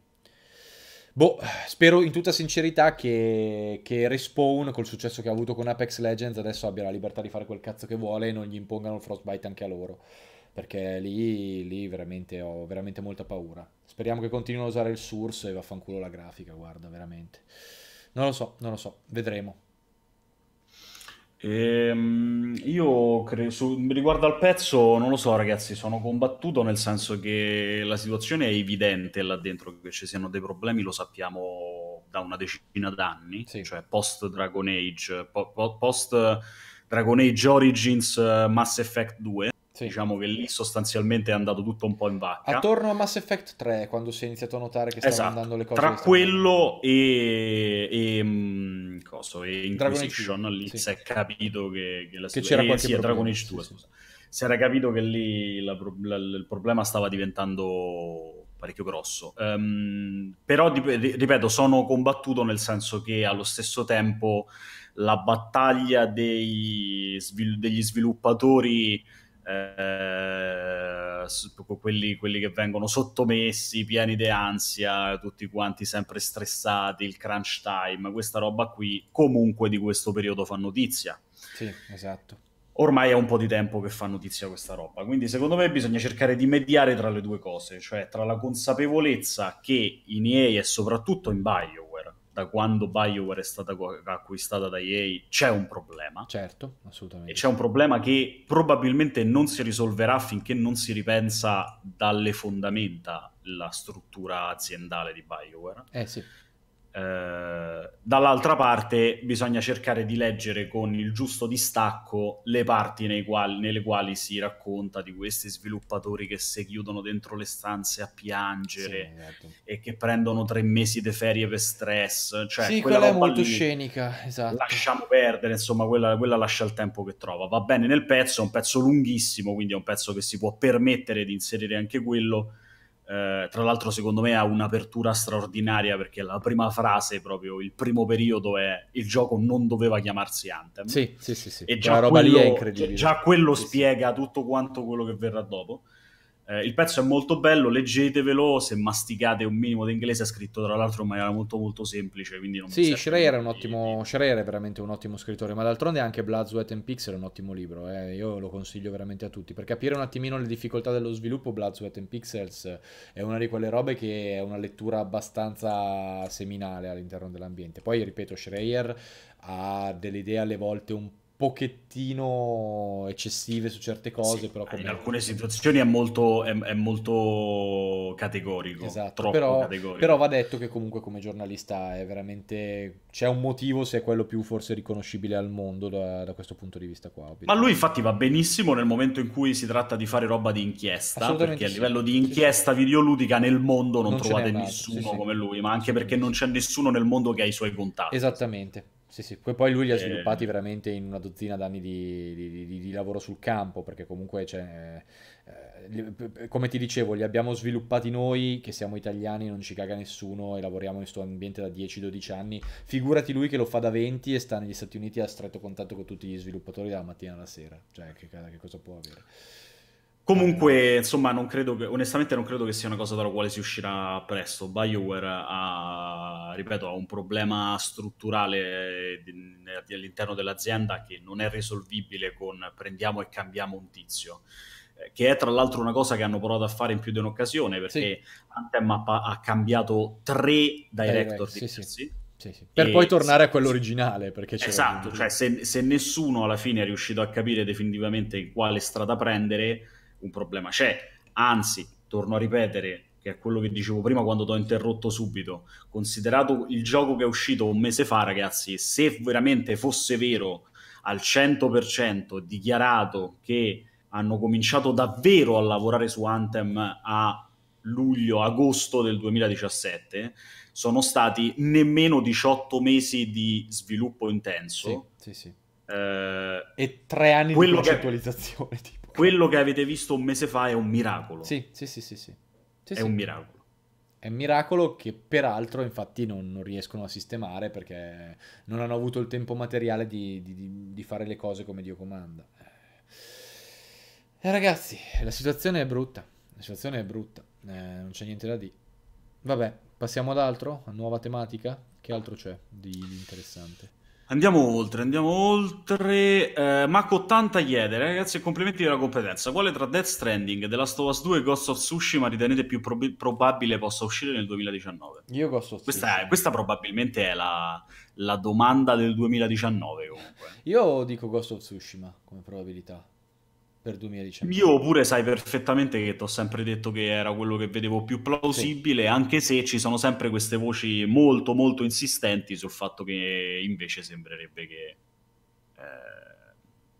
S1: Boh, spero in tutta sincerità che, che, Respawn, col successo che ha avuto con Apex Legends, adesso abbia la libertà di fare quel cazzo che vuole e non gli impongano il Frostbite anche a loro. Perché lì, lì veramente ho veramente molta paura. Speriamo che continuino a usare il Source e vaffanculo la grafica, guarda, veramente. Non lo so, non lo so, vedremo. Ehm, io cre- su- riguardo al pezzo,
S2: non lo so, ragazzi. Sono combattuto nel senso che la situazione è evidente là dentro, che ci siano dei problemi, lo sappiamo da una decina d'anni, Sì. cioè post Dragon Age, po- post Dragon Age Origins eh, Mass Effect 2. Sì. Esatto. Diciamo che lì sostanzialmente è andato tutto un po' in vacca.
S1: Attorno a Mass Effect 3, quando si è iniziato a notare che stavano esatto. andando le cose... Tra
S2: quello e, e, mh, mm, cosa, e Inquisition, lì sì. si è capito che, che la che c'era eh, Dragon Age 2, sì, Si era capito che lì la, la, il problema stava diventando parecchio grosso. Um, però, ripeto, sono combattuto nel senso che allo stesso tempo la battaglia dei, degli sviluppatori eh, quelli, quelli, che vengono sottomessi, pieni di ansia, tutti quanti sempre stressati, il crunch time, questa roba qui comunque di questo periodo fa notizia.
S1: Sì, esatto.
S2: Ormai è un po' di tempo che fa notizia questa roba, quindi secondo me bisogna cercare di mediare tra le due cose, cioè tra la consapevolezza che in EA e soprattutto in Baio da quando BioWare è stata acquistata da EA c'è un problema. Certo, assolutamente. E c'è un problema che probabilmente non si risolverà finché non si ripensa dalle fondamenta la struttura aziendale di
S1: BioWare. Eh
S2: sì. Eh, dall'altra parte bisogna cercare di leggere con il giusto distacco le parti quali, nelle quali si racconta di questi sviluppatori che si chiudono dentro le stanze a piangere sì, esatto. e che prendono tre mesi di ferie per stress. Cioè, sì, quella, quella è molto lì,
S1: scenica. Esatto.
S2: Lasciamo perdere, insomma, quella, quella, lascia il tempo che trova. Va bene nel pezzo, è un pezzo lunghissimo, quindi è un pezzo che si può permettere di inserire anche quello eh, tra l'altro, secondo me ha un'apertura straordinaria perché la prima frase, proprio il primo periodo, è il gioco non doveva chiamarsi Anthem. Sì,
S1: sì, sì. sì. E già, quello, già
S2: quello, spiega tutto quanto quello che verrà dopo. Eh, il pezzo è molto bello, leggetevelo, se masticate un minimo d'inglese, è scritto tra l'altro in maniera molto molto semplice, quindi non Sì, Schreier è
S1: un ottimo Schreier è veramente un ottimo scrittore, ma d'altronde anche Blood, Sweat and Pixel è un ottimo libro, eh. io lo consiglio veramente a tutti, per capire un attimino le difficoltà dello sviluppo Blood, Sweat and Pixels è una di quelle robe che è una lettura abbastanza seminale all'interno dell'ambiente. Poi ripeto, Schreier ha delle idee alle volte un po' pochettino eccessive su certe cose. Sì, però come... In
S2: alcune situazioni è molto, è, è molto categorico. Esatto, però, categorico. però,
S1: va detto che comunque come giornalista è veramente... C'è un motivo se è quello più forse riconoscibile al mondo da, da questo punto di vista qua. Ovviamente. Ma lui
S2: infatti va benissimo nel momento in cui si tratta di fare roba di inchiesta, perché a livello di inchiesta sì, videoludica nel mondo non, non trovate nessuno altro, sì, come lui, ma anche perché non c'è nessuno nel mondo che ha i suoi contatti.
S1: Esattamente. Sì, sì, poi lui li ha ehm. sviluppati veramente in una dozzina d'anni di, di, di, di lavoro sul campo, perché comunque c'è, cioè, eh, come ti dicevo, li abbiamo sviluppati noi, che siamo italiani, non ci caga nessuno e lavoriamo in questo ambiente da 10-12 anni. Figurati lui che lo fa da 20 e sta negli Stati Uniti a stretto contatto con tutti gli sviluppatori dalla mattina alla sera. Cioè, che, che cosa può avere?
S2: Comunque, insomma, non credo che, onestamente non credo che sia una cosa dalla quale si uscirà presto. BioWare ha, ripeto, ha un problema strutturale all'interno dell'azienda che non è risolvibile con prendiamo e cambiamo un tizio eh, che è tra l'altro una cosa che hanno provato a fare in più di un'occasione perché sì. Anthem ha, ha, cambiato
S1: tre director di sì, sì. Sì, Per e, poi tornare a quello originale, perché esatto, cioè,
S2: se, se, nessuno alla fine è riuscito a capire definitivamente quale strada prendere, un problema c'è, anzi, torno a ripetere che è quello che dicevo prima quando ti ho interrotto subito, considerato il gioco che è uscito un mese fa, ragazzi, se veramente fosse vero al 100% dichiarato che hanno cominciato davvero a lavorare su Anthem a luglio-agosto del 2017, sono stati nemmeno 18 mesi di sviluppo intenso. Sì, sì, sì. Eh, e tre anni di
S1: concettualizzazione. Che... [LAUGHS] Tipo
S2: quello che avete
S1: visto un mese fa è un miracolo. Sì, sì, sì, sì. sì. sì è sì. un miracolo. È un miracolo che peraltro infatti non, non, riescono a sistemare perché non hanno avuto il tempo materiale di, di, di fare le cose come Dio comanda. E eh, ragazzi, la situazione è brutta. La situazione è brutta. Eh, non c'è niente da dire. Vabbè, passiamo ad altro, a nuova tematica. Che altro c'è di, di interessante?
S2: Andiamo oltre, andiamo oltre. Eh, Mako 80 chiede, ragazzi, complimenti per la competenza. Quale tra Death Stranding, The Last of Us 2 e Ghost of Tsushima ritenete più prob- probabile possa uscire nel 2019? Io Ghost of Tsushima. Questa, questa probabilmente è la, la domanda del 2019
S1: comunque. Io dico Ghost of Tsushima come probabilità per 2019. Io
S2: pure sai perfettamente che ti ho sempre detto che era quello che vedevo più plausibile, sì. anche se ci sono sempre queste voci molto molto insistenti sul fatto che invece sembrerebbe che
S1: eh,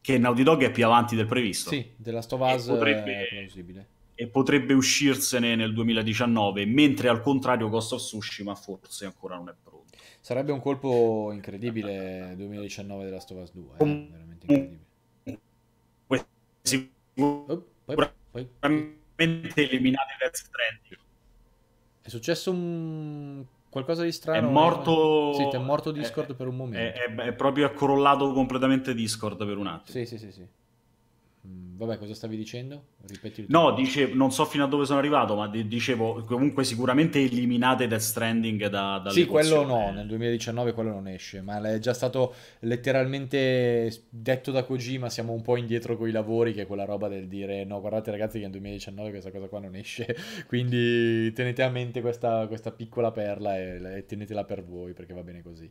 S2: che Naughty Dog è più avanti del previsto. Sì,
S1: della Stovaz potrebbe, è plausibile.
S2: E potrebbe uscirsene nel 2019, mentre al contrario Ghost
S1: of Tsushima forse ancora non è pronto. Sarebbe un colpo incredibile 2019 della Stovaz 2, eh? veramente incredibile sicuramente eliminato verso Stranding. È successo un... qualcosa di strano. È morto. Sì, è morto Discord è, per un momento.
S2: È, è, è proprio crollato completamente Discord per un attimo.
S1: Sì, sì, sì. sì. Mm vabbè, cosa stavi dicendo? Ripeti no,
S2: dice, non so fino a dove sono arrivato, ma di, dicevo comunque sicuramente eliminate Death Stranding da, da Sì, quello no, nel
S1: 2019 quello non esce, ma è già stato letteralmente detto da Kojima, siamo un po' indietro con i lavori, che è quella roba del dire no, guardate ragazzi che nel 2019 questa cosa qua non esce, [LAUGHS] quindi tenete a mente questa, questa piccola perla e, e, tenetela per voi perché va bene così.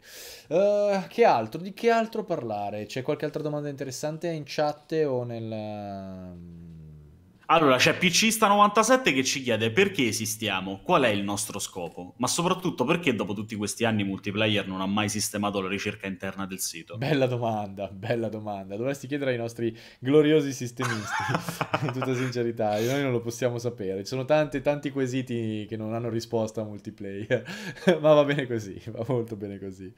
S1: Uh, che altro? Di che altro parlare? C'è qualche altra domanda interessante in chat o nel Ehm,
S2: allora, c'è PCista97 che ci chiede perché esistiamo, qual è il nostro scopo, ma soprattutto perché dopo tutti questi anni multiplayer non ha mai sistemato la ricerca interna del sito? Bella
S1: domanda, bella domanda. Dovresti chiedere ai nostri gloriosi sistemisti, [LAUGHS] in tutta sincerità, noi non lo possiamo sapere. Ci sono tanti, tanti quesiti che non hanno risposta a multiplayer, [LAUGHS] ma va bene così, va molto bene così.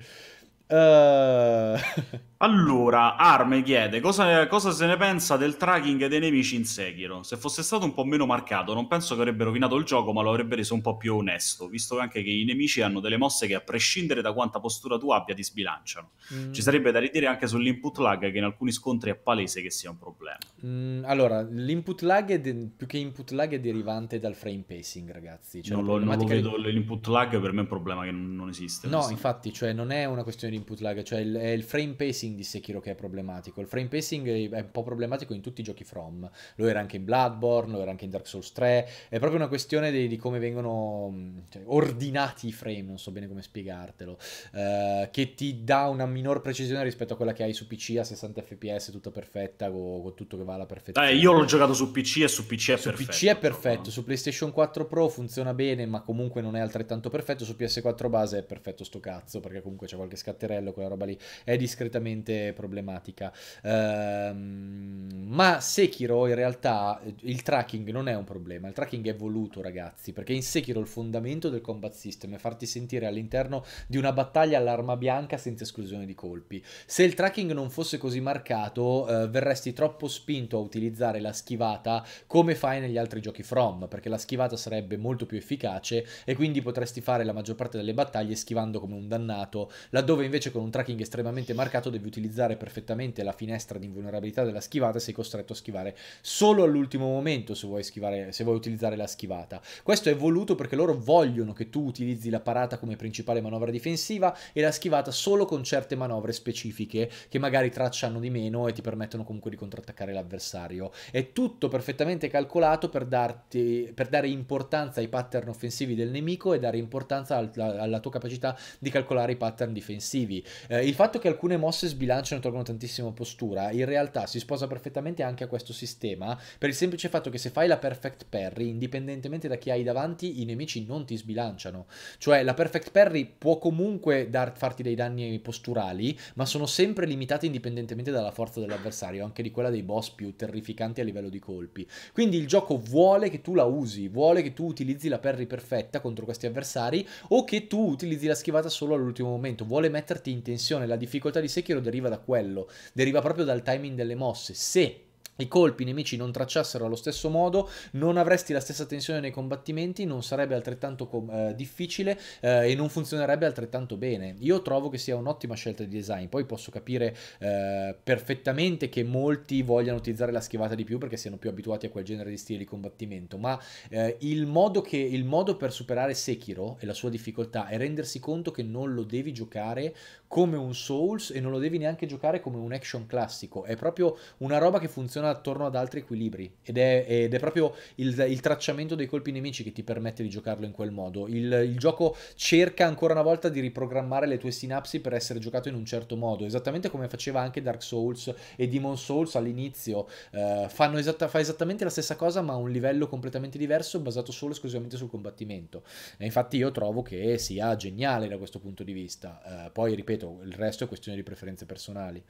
S1: Uh...
S2: [LAUGHS] allora, Arme chiede cosa, cosa, se ne pensa del tracking dei nemici in Sekiro. Se fosse stato un po' meno marcato, non penso che avrebbe rovinato il gioco, ma lo avrebbe reso un po' più onesto, visto anche che i nemici hanno delle mosse che, a prescindere da quanta postura tu abbia, ti sbilanciano. Mm. Ci sarebbe da ridire anche sull'input lag, che in alcuni scontri è palese che sia un problema problema?
S1: Mm, allora, l'input lag de- più che input lag è derivante dal frame pacing, ragazzi. Cioè, non, lo, non lo vedo,
S2: l'input lag per me è un problema che non, non esiste. No, infatti,
S1: cioè, non è una questione di input lag, cioè il, è il frame pacing di Sekiro che è problematico. Il frame pacing è un po' problematico in tutti i giochi From. Lo era anche in Bloodborne, lo era anche in Dark Souls 3. È proprio una questione di, di come vengono mm, cioè, ordinati i frame, non so bene come spiegartelo, eh, che ti dà una minor precisione rispetto a quella che hai su PC a 60 fps, tutta perfetta, con, con tutto tutto che va alla perfezione. Eh, io l'ho giocato su PC e su PC è su perfetto. Su PC è perfetto, però. su PlayStation 4 Pro funziona bene, ma comunque non è altrettanto perfetto. Su PS4 base è perfetto sto cazzo, perché comunque c'è qualche scatterello, quella roba lì è discretamente problematica. Ehm, ma Sekiro in realtà il tracking non è un problema, il tracking è voluto ragazzi, perché in Sekiro il fondamento del combat system è farti sentire all'interno di una battaglia all'arma bianca senza esclusione di colpi. Se il tracking non fosse così marcato, eh, verresti troppo troppo spinto a utilizzare la schivata come fai negli altri giochi From, perché la schivata sarebbe molto più efficace e quindi potresti fare la maggior parte delle battaglie schivando come un dannato, laddove invece con un tracking estremamente marcato devi utilizzare perfettamente la finestra di invulnerabilità della schivata e sei costretto a schivare solo all'ultimo momento se vuoi, schivare, se vuoi utilizzare la schivata. Questo è voluto perché loro vogliono che tu utilizzi la parata come principale manovra difensiva e la schivata solo con certe manovre specifiche che magari tracciano di meno e ti permettono comunque di contrattaccare attaccare l'avversario. È tutto perfettamente calcolato per, darti, per dare importanza ai pattern offensivi del nemico e dare importanza al, alla tua capacità di calcolare i pattern difensivi. Eh, il fatto che alcune mosse sbilanciano e tolgono tantissima postura, in realtà si sposa perfettamente anche a questo sistema per il semplice fatto che se fai la perfect parry, indipendentemente da chi hai davanti, i nemici non ti sbilanciano. Cioè la perfect parry può comunque dar, farti dei danni posturali, ma sono sempre limitati indipendentemente dalla forza dell'avversario, anche di quella dei dei boss più terrificanti a livello di colpi. Quindi il gioco vuole che tu la usi, vuole che tu utilizzi la parry perfetta contro questi avversari o che tu utilizzi la schivata solo all'ultimo momento, vuole metterti in tensione, la difficoltà di Sekiro deriva da quello, deriva proprio dal timing delle mosse. Se i colpi i nemici non tracciassero allo stesso modo, non avresti la stessa tensione nei combattimenti, non sarebbe altrettanto eh, difficile eh, e non funzionerebbe altrettanto bene. Io trovo che sia un'ottima scelta di design, poi posso capire eh, perfettamente che molti vogliano utilizzare la schivata di più perché siano più abituati a quel genere di stile di combattimento, ma eh, il modo, che, il, modo per superare Sekiro e la sua difficoltà è rendersi conto che non lo devi giocare come un Souls e non lo devi neanche giocare come un action classico, è proprio una roba che funziona funziona attorno ad altri equilibri ed è, ed è proprio il, il, tracciamento dei colpi nemici che ti permette di giocarlo in quel modo. Il, il, gioco cerca ancora una volta di riprogrammare le tue sinapsi per essere giocato in un certo modo, esattamente come faceva anche Dark Souls e Demon Souls all'inizio. Eh, fanno esatta, fa esattamente la stessa cosa ma a un livello completamente diverso basato solo e esclusivamente sul combattimento. E infatti io trovo che sia geniale da questo punto di vista. Eh, poi ripeto, il resto è questione di preferenze personali.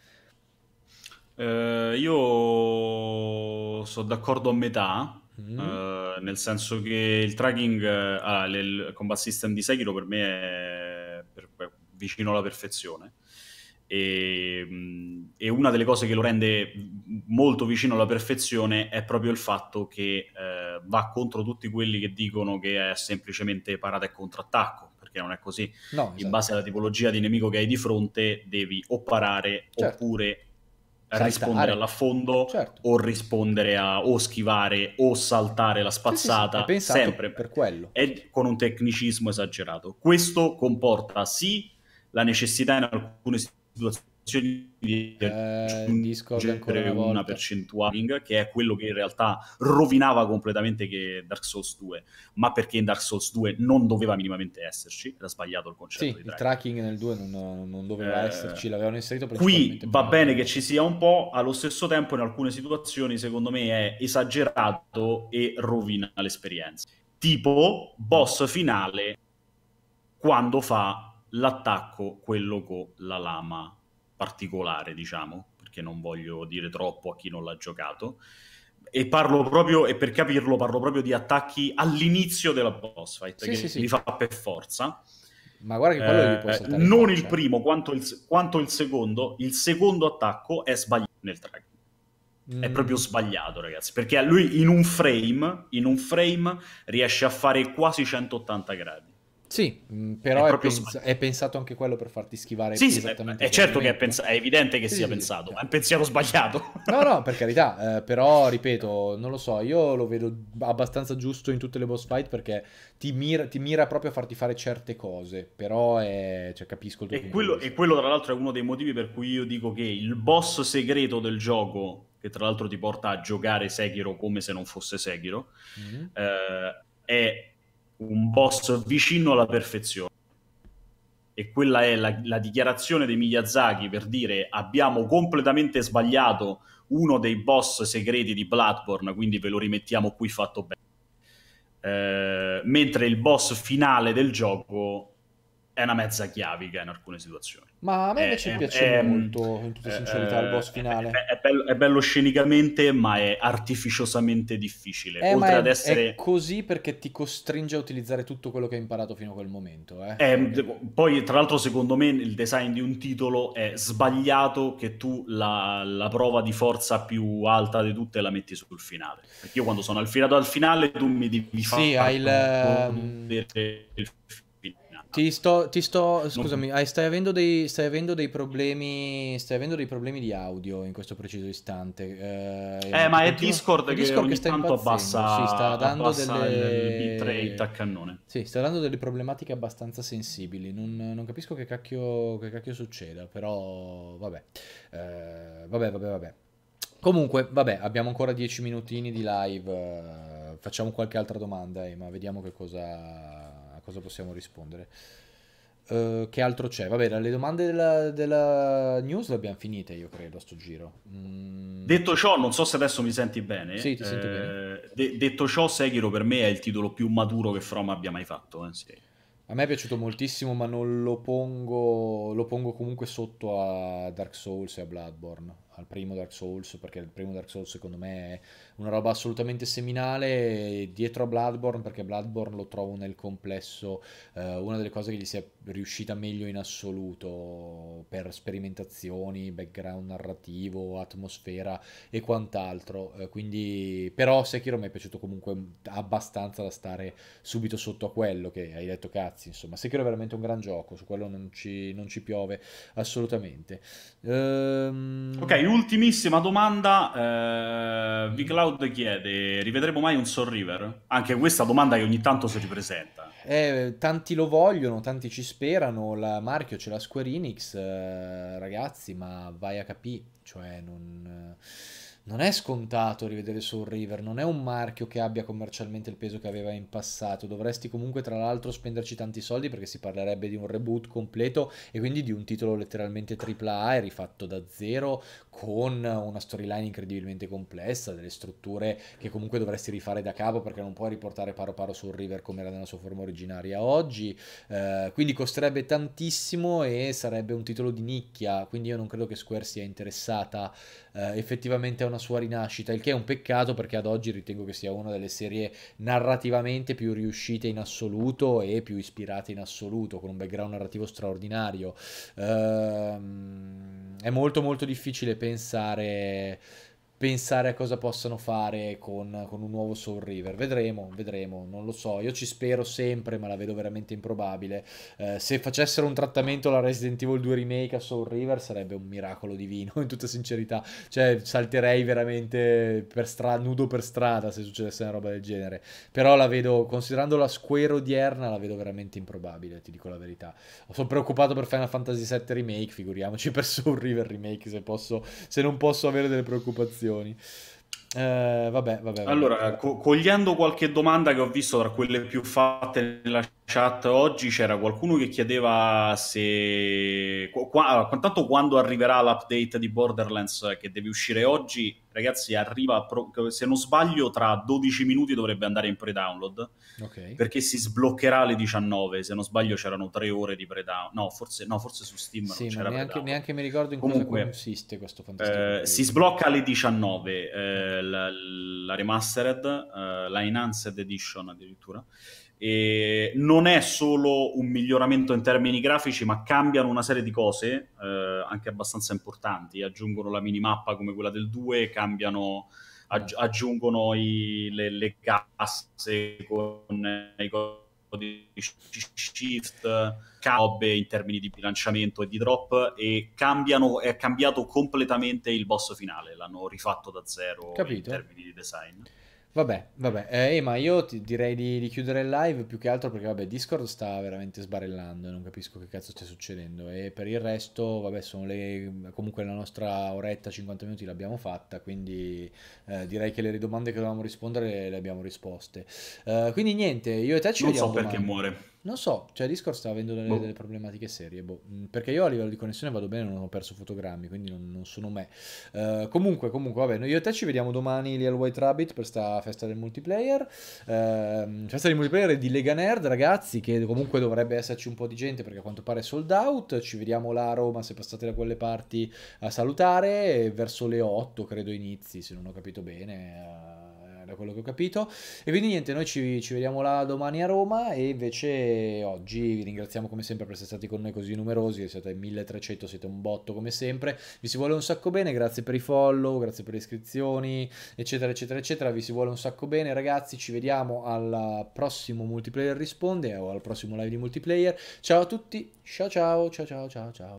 S2: Eh, io sono d'accordo a metà, mm-hmm. eh, nel senso che il tracking, eh, ah, il combat system di Sekiro per me è, per, è vicino alla perfezione. E, mm, e, una delle cose che lo rende molto vicino alla perfezione è proprio il fatto che eh, va contro tutti quelli che dicono che è semplicemente parata e contrattacco, perché non è così. No, In esatto. base alla tipologia di nemico che hai di fronte, devi o parare certo. oppure saltare. rispondere all'affondo certo. o rispondere a o schivare o saltare la spazzata sì, sì, sì. sempre per quello e con un tecnicismo esagerato questo comporta sì la necessità in alcune situazioni di
S1: aggiungere eh, una, una
S2: percentuale che è quello che in realtà rovinava completamente Dark Souls 2 ma perché in Dark Souls 2 non doveva minimamente esserci era sbagliato il concetto
S1: sì, di tracking. il tracking nel 2 non, non doveva eh, esserci l'avevano inserito qui va
S2: bene che ci sia un po' allo stesso tempo in alcune situazioni secondo me è esagerato e rovina l'esperienza tipo boss finale quando fa l'attacco quello con la lama particolare, diciamo, perché non voglio dire troppo a chi non l'ha giocato. E parlo proprio, e per capirlo, parlo proprio di attacchi all'inizio della boss fight, sì, che sì, li sì. fa per forza. Ma guarda che quello eh, gli può Non il eh. primo, quanto il, quanto il, secondo. Il secondo attacco è sbagliato nel track. È mm. proprio sbagliato, ragazzi, perché lui in un frame, in un frame riesce a fare quasi 180 gradi.
S1: Sì, mm, però è, è, pens- è, pensato anche quello per farti schivare. Sì, sì è certo che è,
S2: pens- è evidente che sì, sia sì, pensato, ma è un
S1: pensiero sbagliato. No, no, per carità, eh, però ripeto, non lo so, io lo vedo abbastanza giusto in tutte le boss fight perché ti mira, ti mira proprio a farti fare certe cose, però è, cioè, capisco il tuo e quello,
S2: e quello tra l'altro è uno dei motivi per cui io dico che il boss segreto del gioco, che tra l'altro ti porta a giocare Sekiro come se non fosse Sekiro, mm-hmm. eh, è un boss vicino alla perfezione. E quella è la, la dichiarazione dei Miyazaki per dire abbiamo completamente sbagliato uno dei boss segreti di Bloodborne, quindi ve lo rimettiamo qui fatto bene. Eh, mentre il boss finale del gioco è una mezza chiavica in alcune situazioni.
S1: Ma a me invece è, piace è, mm, molto, in
S2: tutta eh, sincerità, il eh, boss finale. È, bello, è bello scenicamente, ma è artificiosamente difficile. Eh, Oltre ad essere... è
S1: così perché ti costringe a utilizzare tutto quello che hai imparato fino a quel momento. Eh. Perché...
S2: poi, tra l'altro, secondo me il design di un titolo è sbagliato che tu la, la, prova di forza più alta di tutte la metti sul finale. Perché io quando sono al, al finale tu mi devi fare... Sì, hai il... Ehm, il
S1: ti sto, ti sto scusami, no. stai, avendo dei, stai, avendo dei, problemi, stai avendo dei problemi di audio in questo preciso istante. Eh, eh ma è Discord, è Discord che, Discord che sta tanto abbassa, sì, sta dando delle... bitrate a cannone. Sì, sta dando delle problematiche abbastanza sensibili, non, non capisco che cacchio, che cacchio, succeda, però vabbè, eh, vabbè, vabbè, vabbè. Comunque, vabbè, abbiamo ancora 10 minutini di live. Eh, facciamo qualche altra domanda, ma vediamo che cosa, cosa possiamo rispondere? Uh, che altro c'è? Vabbè, le domande della, della, news le abbiamo finite, io credo, a sto giro.
S2: Mm. Detto ciò, non so se adesso mi senti bene. Sì, ti sento eh, bene. De- detto ciò, Sekiro per me è il titolo più maturo che From abbia mai fatto. Eh? Sì.
S1: A me è piaciuto moltissimo, ma non lo pongo. Lo pongo comunque sotto a Dark Souls e a Bloodborne al primo Dark Souls, perché il primo Dark Souls secondo me è una roba assolutamente seminale, dietro a Bloodborne, perché Bloodborne lo trovo nel complesso eh, una delle cose che gli sia riuscita meglio in assoluto per sperimentazioni, background narrativo, atmosfera e quant'altro. Eh, quindi, però Sekiro mi è piaciuto comunque abbastanza da stare subito sotto a quello che hai detto cazzi, insomma, Sekiro è veramente un gran gioco, su quello non ci, non ci piove assolutamente. Ehm... Ok,
S2: ultimissima domanda. Eh, VCloud chiede: rivedremo mai un Sorriver? Anche questa domanda che ogni tanto si ripresenta.
S1: Eh, tanti lo vogliono, tanti ci sperano. La marchio ce la Square Enix, eh, ragazzi, ma vai a capire. Cioè, non. Eh non è scontato rivedere Soul River, non è un marchio che abbia commercialmente il peso che aveva in passato, dovresti comunque tra l'altro spenderci tanti soldi perché si parlerebbe di un reboot completo e quindi di un titolo letteralmente AAA rifatto da zero con una storyline incredibilmente complessa, delle strutture che comunque dovresti rifare da capo perché non puoi riportare paro paro Soul River come era nella sua forma originaria oggi, eh, quindi costerebbe tantissimo e sarebbe un titolo di nicchia, quindi io non credo che Square sia interessata eh, effettivamente a una una sua rinascita, il che è un peccato perché ad oggi ritengo che sia una delle serie narrativamente più riuscite in assoluto e più ispirate in assoluto, con un background narrativo straordinario. Ehm, è molto molto difficile pensare pensare a cosa possano fare con, con, un nuovo Soul River. Vedremo, vedremo, non lo so. Io ci spero sempre, ma la vedo veramente improbabile. Eh, se facessero un trattamento alla Resident Evil 2 Remake a Soul River sarebbe un miracolo divino, [LAUGHS] in tutta sincerità. Cioè, salterei veramente per stra- nudo per strada se succedesse una roba del genere. Però la vedo, considerando la squera odierna, la vedo veramente improbabile, ti dico la verità. Sono preoccupato per Final Fantasy VII Remake, figuriamoci per Soul River Remake se, posso, se non posso avere delle preoccupazioni situazioni. Eh, vabbè, vabbè, vabbè, Allora,
S2: co- cogliendo qualche domanda che ho visto tra quelle più fatte nella chat oggi c'era qualcuno che chiedeva se qua, quando arriverà l'update di Borderlands che deve uscire oggi ragazzi arriva pro... se non sbaglio tra 12 minuti dovrebbe andare in pre-download okay. perché si sbloccherà alle 19 se non sbaglio c'erano 3 ore di pre-download no forse, no, forse su Steam sì, non c'era neanche,
S1: neanche mi ricordo in Comunque, cosa consiste questo
S2: fantastico eh, si sblocca alle 19 eh, la, la, remastered eh, la enhanced edition addirittura e non non è solo un miglioramento in termini grafici, ma cambiano una serie di cose, eh, anche abbastanza importanti. Aggiungono la minimappa come quella del 2, cambiano, aggi- aggiungono i, le, le, casse con i codici shift, cobbe in termini di bilanciamento e di drop, e cambiano, è cambiato completamente il boss finale, l'hanno rifatto da zero Capito. in termini di design.
S1: Vabbè, vabbè, eh, ma io ti direi di, di, chiudere il live più che altro perché vabbè, Discord sta veramente sbarellando, non capisco che cazzo stia succedendo e per il resto, vabbè, sono le comunque la nostra oretta 50 minuti l'abbiamo fatta, quindi eh, direi che le domande che dovevamo rispondere le abbiamo risposte. Eh, quindi niente, io e te ci non vediamo so perché domani. muore. Non so, cioè Discord sta avendo delle, boh. delle problematiche serie, boh. Mm, perché io a livello di connessione vado bene, non ho perso fotogrammi, quindi non, non sono me. Uh, comunque, comunque, vabbè, io e te ci vediamo domani lì al White Rabbit per sta festa del multiplayer. Uh, festa del multiplayer di Lega Nerd, ragazzi, che comunque dovrebbe esserci un po' di gente perché a quanto pare è sold out. Ci vediamo là a Roma se passate da quelle parti a salutare, verso le 8 credo inizi, se non ho capito bene. Uh, da quello che ho capito. E quindi niente, noi ci, ci vediamo là domani a Roma e invece oggi vi ringraziamo come sempre per essere stati con noi così numerosi, siete 1300, siete un botto come sempre, vi si vuole un sacco bene, grazie per i follow, grazie per le iscrizioni, eccetera, eccetera, eccetera, vi si vuole un sacco bene ragazzi, ci vediamo al prossimo multiplayer risponde o al prossimo live di multiplayer, ciao a tutti, ciao ciao, ciao ciao ciao ciao.